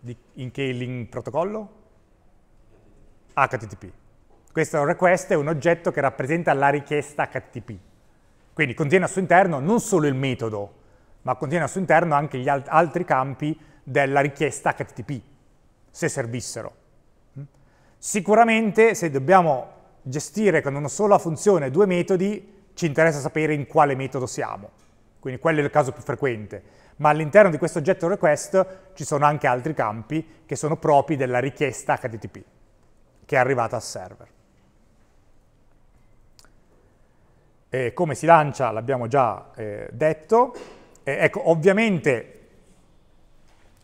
Di, in che link protocollo? HTTP. Questo request è un oggetto che rappresenta la richiesta HTTP. Quindi contiene al suo interno non solo il metodo, ma contiene al suo interno anche gli alt altri campi della richiesta HTTP, se servissero. Mm? Sicuramente se dobbiamo gestire con una sola funzione due metodi, ci interessa sapere in quale metodo siamo. Quindi quello è il caso più frequente. Ma all'interno di questo oggetto request ci sono anche altri campi che sono propri della richiesta HTTP che è arrivata a server. E come si lancia l'abbiamo già eh, detto, e ecco ovviamente,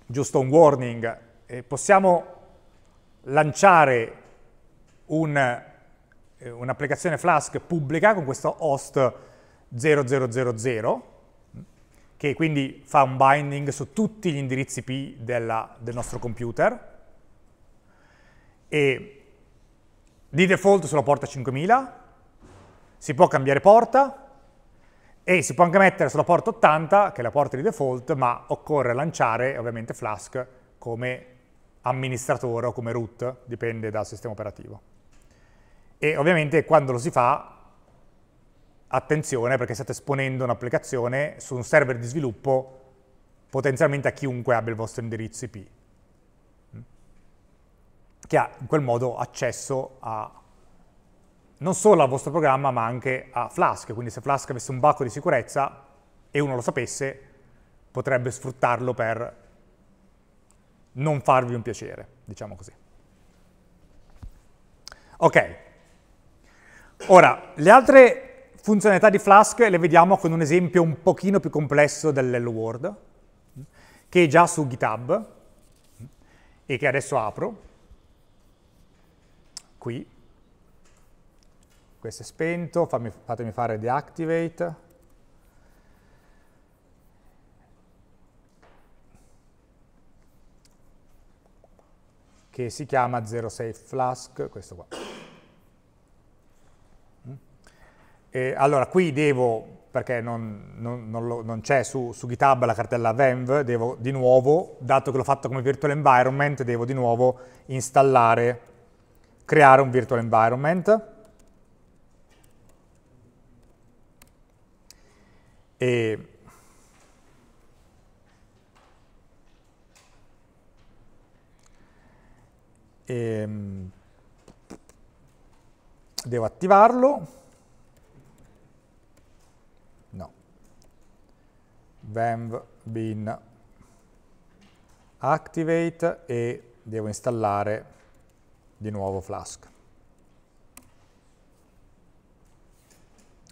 giusto un warning, eh, possiamo lanciare eh, un'applicazione Flask pubblica con questo host 0000, che quindi fa un binding su tutti gli indirizzi P della, del nostro computer, e di default sulla porta 5000, si può cambiare porta e si può anche mettere sulla porta 80, che è la porta di default, ma occorre lanciare ovviamente Flask come amministratore o come root, dipende dal sistema operativo. E ovviamente quando lo si fa, attenzione perché state esponendo un'applicazione su un server di sviluppo potenzialmente a chiunque abbia il vostro indirizzo IP che ha in quel modo accesso a, non solo al vostro programma ma anche a Flask, quindi se Flask avesse un bacco di sicurezza e uno lo sapesse potrebbe sfruttarlo per non farvi un piacere, diciamo così. Ok, ora le altre funzionalità di Flask le vediamo con un esempio un pochino più complesso dell'Hello World, che è già su GitHub e che adesso apro qui, questo è spento, fammi, fatemi fare deactivate, che si chiama 06 flask, questo qua. Mm. E allora qui devo, perché non, non, non, non c'è su, su, GitHub la cartella venv, devo di nuovo, dato che l'ho fatto come virtual environment, devo di nuovo installare creare un virtual environment e Ehm, devo attivarlo, no, venv bin activate e devo installare di nuovo Flask.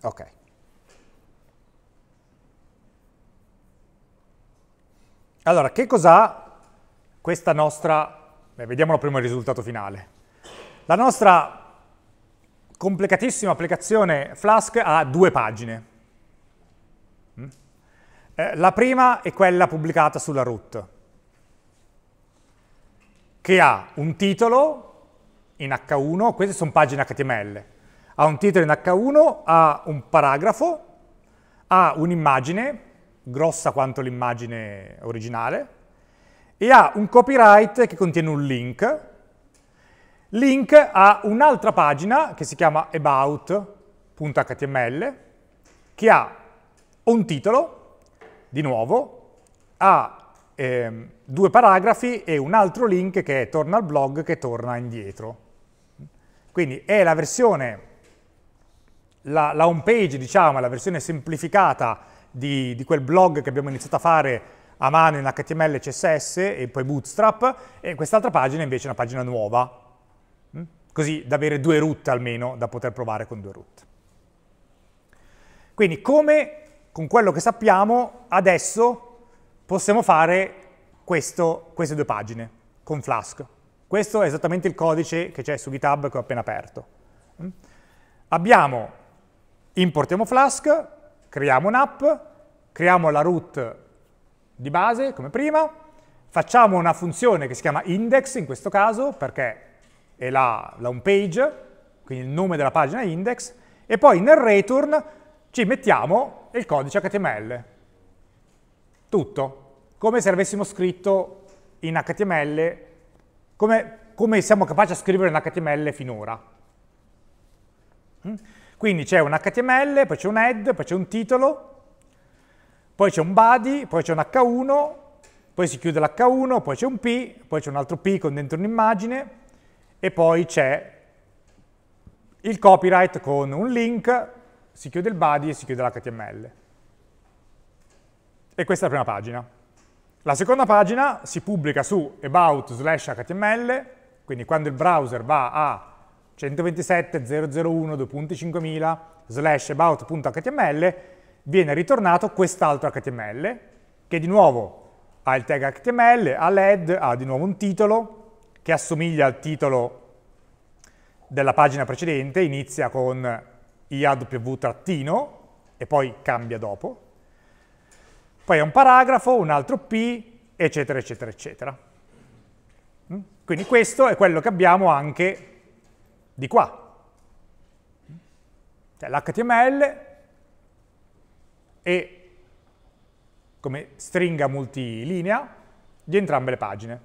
Ok. Allora, che cos'ha questa nostra... Beh, vediamolo prima il risultato finale. La nostra complicatissima applicazione Flask ha due pagine. Mm? Eh, la prima è quella pubblicata sulla root, che ha un titolo in H1, queste sono pagine HTML, ha un titolo in H1, ha un paragrafo, ha un'immagine, grossa quanto l'immagine originale, e ha un copyright che contiene un link. Link ha un'altra pagina che si chiama about.html, che ha un titolo, di nuovo, ha eh, due paragrafi e un altro link che torna al blog che torna indietro. Quindi è la versione, la, la home page, diciamo, la versione semplificata di, di quel blog che abbiamo iniziato a fare a mano in HTML, CSS e poi Bootstrap, e quest'altra pagina invece è una pagina nuova, mm? così da avere due root almeno, da poter provare con due root. Quindi come con quello che sappiamo adesso possiamo fare questo, queste due pagine con Flask. Questo è esattamente il codice che c'è su GitHub che ho appena aperto. Mm? Abbiamo, importiamo Flask, creiamo un'app, creiamo la root di base, come prima, facciamo una funzione che si chiama index in questo caso, perché è la, la home page, quindi il nome della pagina index, e poi nel return ci mettiamo il codice HTML. Tutto, come se l'avessimo scritto in HTML come, come siamo capaci a scrivere un HTML finora. Mm? Quindi c'è un HTML, poi c'è un head, poi c'è un titolo, poi c'è un body, poi c'è un H1, poi si chiude l'H1, poi c'è un P, poi c'è un altro P con dentro un'immagine e poi c'è il copyright con un link, si chiude il body e si chiude l'HTML. E questa è la prima pagina. La seconda pagina si pubblica su about slash html, quindi quando il browser va a 127.001.5000 slash about.html viene ritornato quest'altro HTML che di nuovo ha il tag HTML, ha l'ed, ha di nuovo un titolo che assomiglia al titolo della pagina precedente, inizia con iawt e poi cambia dopo poi è un paragrafo, un altro P, eccetera, eccetera, eccetera. Mm? Quindi questo è quello che abbiamo anche di qua. Cioè l'HTML e come stringa multilinea di entrambe le pagine.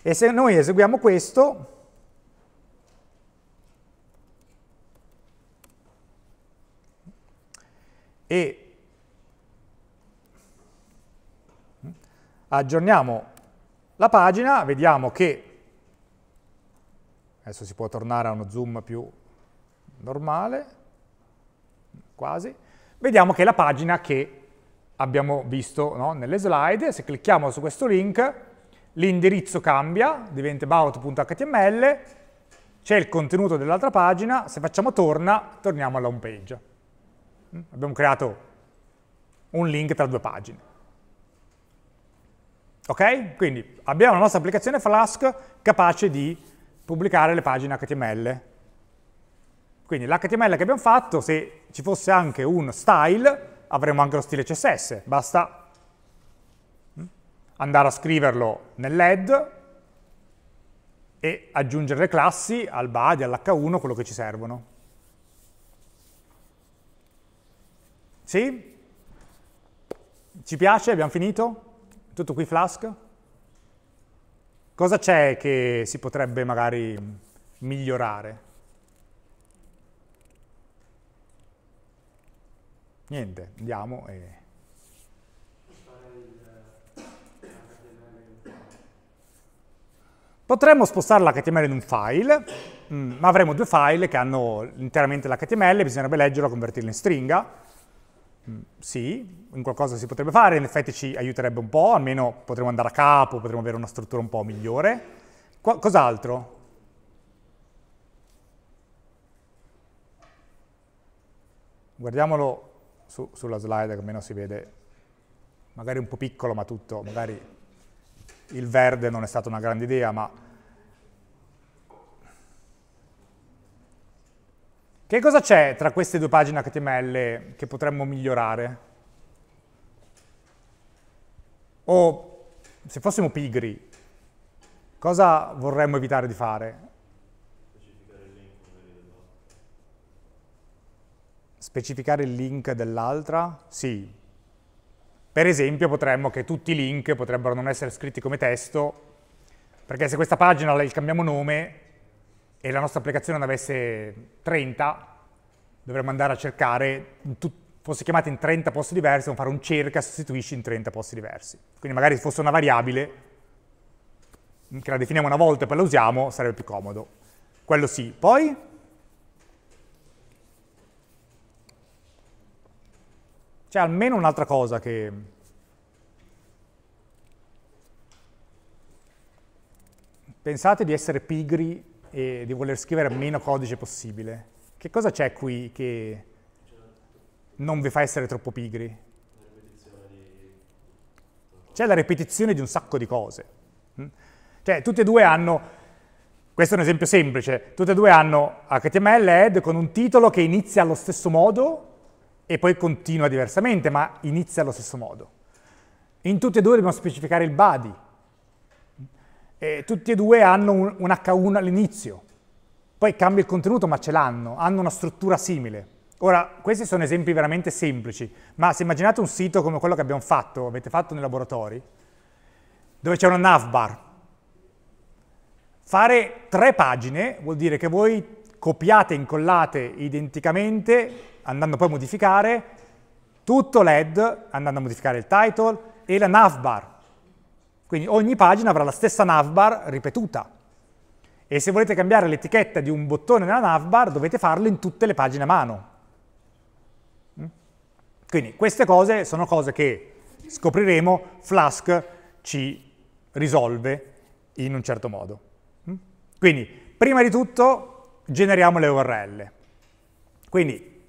E se noi eseguiamo questo, e aggiorniamo la pagina, vediamo che, adesso si può tornare a uno zoom più normale, quasi, vediamo che è la pagina che abbiamo visto no, nelle slide, se clicchiamo su questo link l'indirizzo cambia, diventa about.html, c'è il contenuto dell'altra pagina, se facciamo torna, torniamo alla home page. Mm? Abbiamo creato un link tra due pagine. Ok? Quindi abbiamo la nostra applicazione Flask capace di pubblicare le pagine HTML. Quindi l'HTML che abbiamo fatto, se ci fosse anche un style, avremmo anche lo stile CSS. Basta mm, andare a scriverlo nell'head e aggiungere le classi al body, all'h1, quello che ci servono. Sì? Ci piace? Abbiamo finito? Tutto qui Flask? Cosa c'è che si potrebbe magari migliorare? Niente, andiamo e... Potremmo spostare l'HTML in un file, mm, ma avremo due file che hanno interamente l'HTML, bisognerebbe leggerlo e convertirlo in stringa. Mm, sì, in qualcosa si potrebbe fare, in effetti ci aiuterebbe un po', almeno potremmo andare a capo, potremmo avere una struttura un po' migliore. Qu cos'altro? Guardiamolo su, sulla slide che almeno si vede, magari un po' piccolo ma tutto, magari il verde non è stata una grande idea, ma Che cosa c'è tra queste due pagine HTML che potremmo migliorare? O se fossimo pigri, cosa vorremmo evitare di fare? Specificare il link dell'altra? Sì. Per esempio potremmo che tutti i link potrebbero non essere scritti come testo, perché se questa pagina la cambiamo nome e la nostra applicazione ne avesse 30, dovremmo andare a cercare in tutti fosse chiamata in 30 posti diversi, dobbiamo fare un cerca sostituisci in 30 posti diversi. Quindi magari se fosse una variabile, che la definiamo una volta e poi la usiamo, sarebbe più comodo. Quello sì. Poi? C'è almeno un'altra cosa che... Pensate di essere pigri e di voler scrivere meno codice possibile. Che cosa c'è qui che non vi fa essere troppo pigri. C'è la ripetizione di un sacco di cose. Mm? Cioè, tutti e due hanno questo è un esempio semplice. tutti e due hanno HTML head con un titolo che inizia allo stesso modo e poi continua diversamente, ma inizia allo stesso modo. In tutti e due dobbiamo specificare il body. E tutti e due hanno un, un H1 all'inizio. Poi cambia il contenuto, ma ce l'hanno, hanno una struttura simile. Ora, questi sono esempi veramente semplici, ma se immaginate un sito come quello che abbiamo fatto, avete fatto nei laboratori, dove c'è una navbar, fare tre pagine vuol dire che voi copiate e incollate identicamente, andando poi a modificare, tutto l'head, andando a modificare il title, e la navbar. Quindi ogni pagina avrà la stessa navbar ripetuta. E se volete cambiare l'etichetta di un bottone nella navbar, dovete farlo in tutte le pagine a mano, quindi queste cose sono cose che scopriremo Flask ci risolve in un certo modo. Mm? Quindi prima di tutto generiamo le URL. Quindi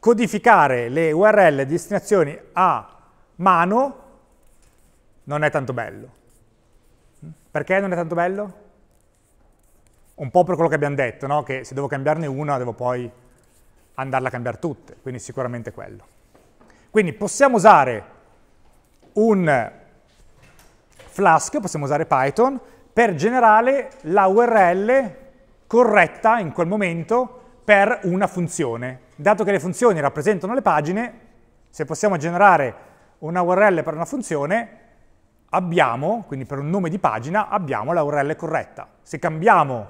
codificare le URL di destinazioni a mano non è tanto bello. Mm? Perché non è tanto bello? Un po' per quello che abbiamo detto, no? che se devo cambiarne una devo poi andarla a cambiare tutte, quindi sicuramente quello. Quindi possiamo usare un Flask, possiamo usare Python, per generare la URL corretta in quel momento per una funzione. Dato che le funzioni rappresentano le pagine, se possiamo generare una URL per una funzione, abbiamo, quindi per un nome di pagina, abbiamo la URL corretta. Se cambiamo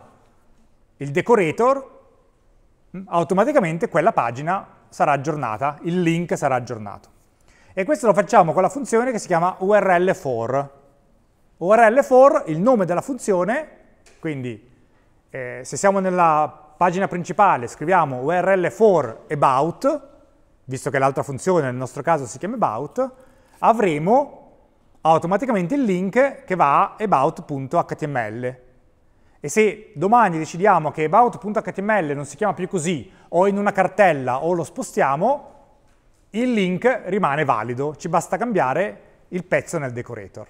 il decorator, Mm? automaticamente quella pagina sarà aggiornata, il link sarà aggiornato. E questo lo facciamo con la funzione che si chiama url for. url for, il nome della funzione, quindi eh, se siamo nella pagina principale scriviamo url for about, visto che l'altra funzione nel nostro caso si chiama about, avremo automaticamente il link che va a about.html. E se domani decidiamo che about.html non si chiama più così, o in una cartella, o lo spostiamo, il link rimane valido, ci basta cambiare il pezzo nel decorator.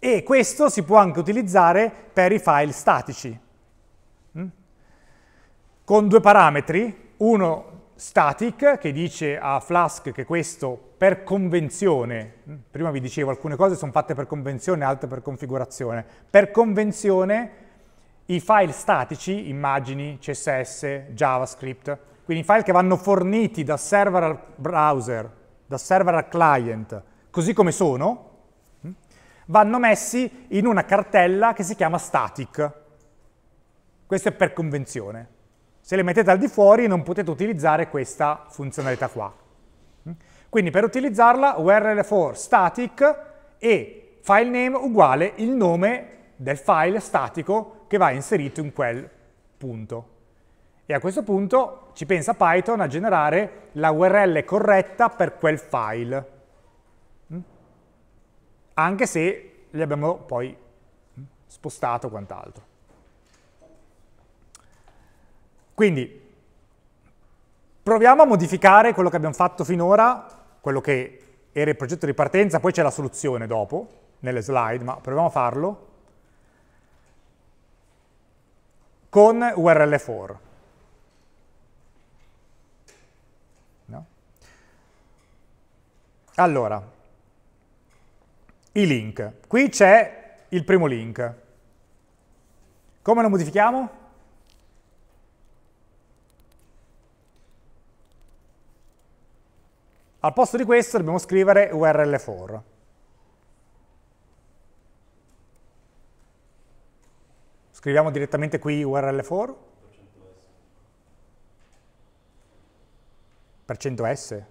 E questo si può anche utilizzare per i file statici, mm? con due parametri, uno static che dice a Flask che questo per convenzione, prima vi dicevo alcune cose sono fatte per convenzione, altre per configurazione, per convenzione i file statici, immagini, CSS, JavaScript, quindi i file che vanno forniti da server al browser, da server al client, così come sono, vanno messi in una cartella che si chiama static. Questo è per convenzione. Se le mettete al di fuori non potete utilizzare questa funzionalità qua. Quindi per utilizzarla url for static e file name uguale il nome del file statico che va inserito in quel punto. E a questo punto ci pensa Python a generare la URL corretta per quel file, anche se li abbiamo poi spostato quant'altro. Quindi proviamo a modificare quello che abbiamo fatto finora, quello che era il progetto di partenza, poi c'è la soluzione dopo, nelle slide, ma proviamo a farlo, con URL4. No? Allora, i link. Qui c'è il primo link. Come lo modifichiamo? Al posto di questo dobbiamo scrivere url for. Scriviamo direttamente qui url for. Per 100s?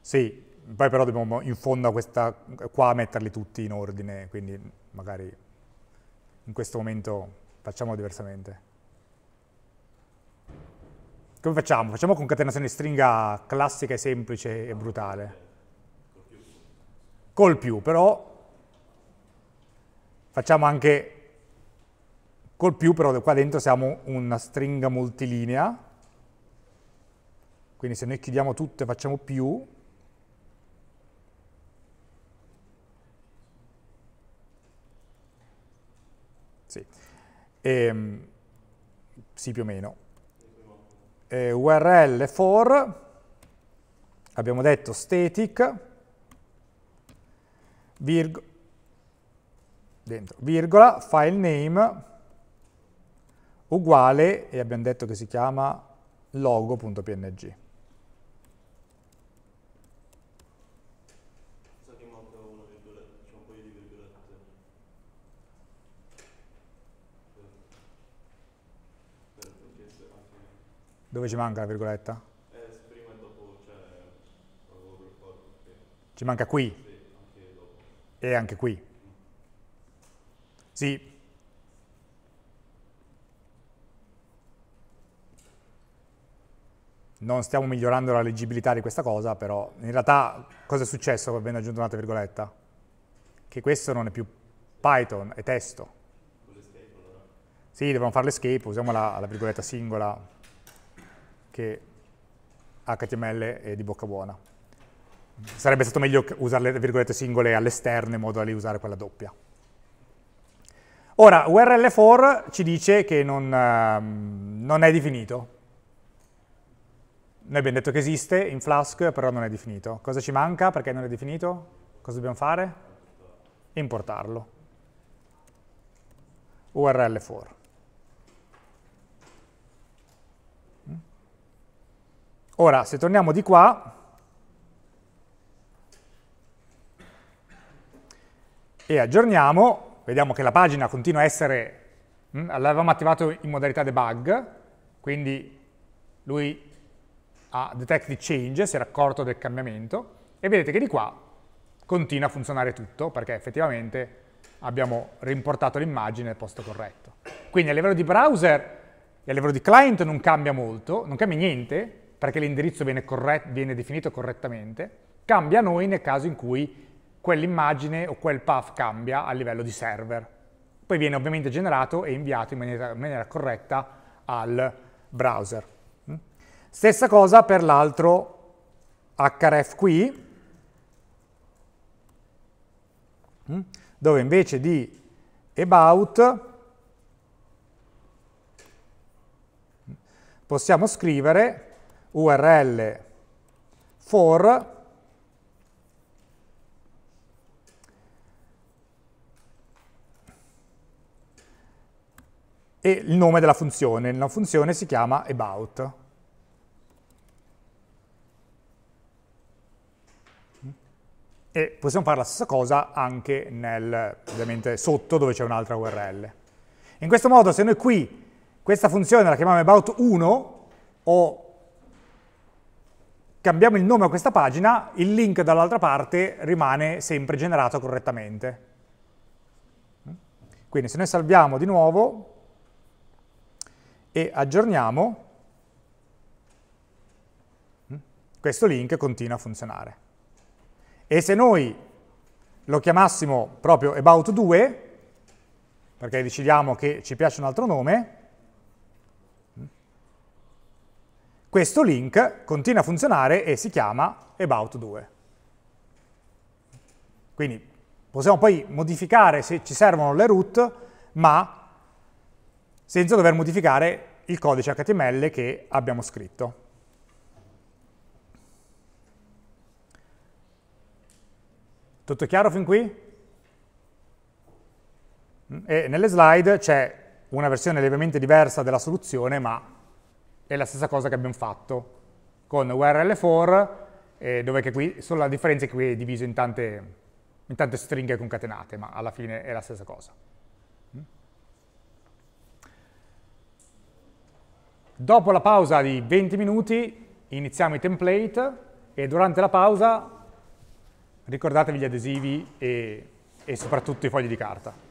Sì, poi però dobbiamo in fondo a questa qua metterli tutti in ordine, quindi magari in questo momento facciamo diversamente. Come facciamo? Facciamo concatenazione di stringa classica e semplice e brutale. Col più, però facciamo anche col più, però qua dentro siamo una stringa multilinea, quindi se noi chiudiamo tutto e facciamo più, sì, e, ehm, sì più o meno, eh, url for, abbiamo detto static, virg dentro, virgola, file name, uguale, e abbiamo detto che si chiama logo.png. Dove ci manca la virgoletta? Eh, prima e dopo c'è cioè, Ci manca qui? Sì, anche dopo. E anche qui? Sì. Non stiamo migliorando la leggibilità di questa cosa, però in realtà cosa è successo avendo aggiunto un'altra virgoletta? Che questo non è più Python, è testo. Sì, dobbiamo fare l'escape, usiamo la, la virgoletta singola che HTML è di bocca buona. Sarebbe stato meglio usare le virgolette singole all'esterno in modo da usare quella doppia. Ora, url 4 ci dice che non, uh, non, è definito. Noi abbiamo detto che esiste in Flask, però non è definito. Cosa ci manca perché non è definito? Cosa dobbiamo fare? Importarlo. url 4 Ora, se torniamo di qua, e aggiorniamo, vediamo che la pagina continua a essere, hm, l'avevamo attivato in modalità debug, quindi lui ha detected change, si era accorto del cambiamento, e vedete che di qua continua a funzionare tutto, perché effettivamente abbiamo rimportato l'immagine al posto corretto. Quindi a livello di browser e a livello di client non cambia molto, non cambia niente, perché l'indirizzo viene, viene, definito correttamente, cambia a noi nel caso in cui quell'immagine o quel path cambia a livello di server. Poi viene ovviamente generato e inviato in maniera, in maniera corretta al browser. Mm? Stessa cosa per l'altro href qui, mm? dove invece di about mm, possiamo scrivere url for e il nome della funzione. La funzione si chiama about. E possiamo fare la stessa cosa anche nel, ovviamente, sotto dove c'è un'altra URL. In questo modo, se noi qui questa funzione la chiamiamo about1 o cambiamo il nome a questa pagina, il link dall'altra parte rimane sempre generato correttamente. Mm? Quindi se noi salviamo di nuovo e aggiorniamo, mm, questo link continua a funzionare. E se noi lo chiamassimo proprio about2, perché decidiamo che ci piace un altro nome, Questo link continua a funzionare e si chiama about 2. Quindi possiamo poi modificare se ci servono le root, ma senza dover modificare il codice HTML che abbiamo scritto. Tutto chiaro fin qui? Mm, e nelle slide c'è una versione levemente diversa della soluzione, ma è la stessa cosa che abbiamo fatto con URL4, eh, dove che qui, solo la differenza è che qui è diviso in tante, in tante stringhe concatenate, ma alla fine è la stessa cosa. Mm? Dopo la pausa di 20 minuti iniziamo i template e durante la pausa ricordatevi gli adesivi e, e soprattutto i fogli di carta.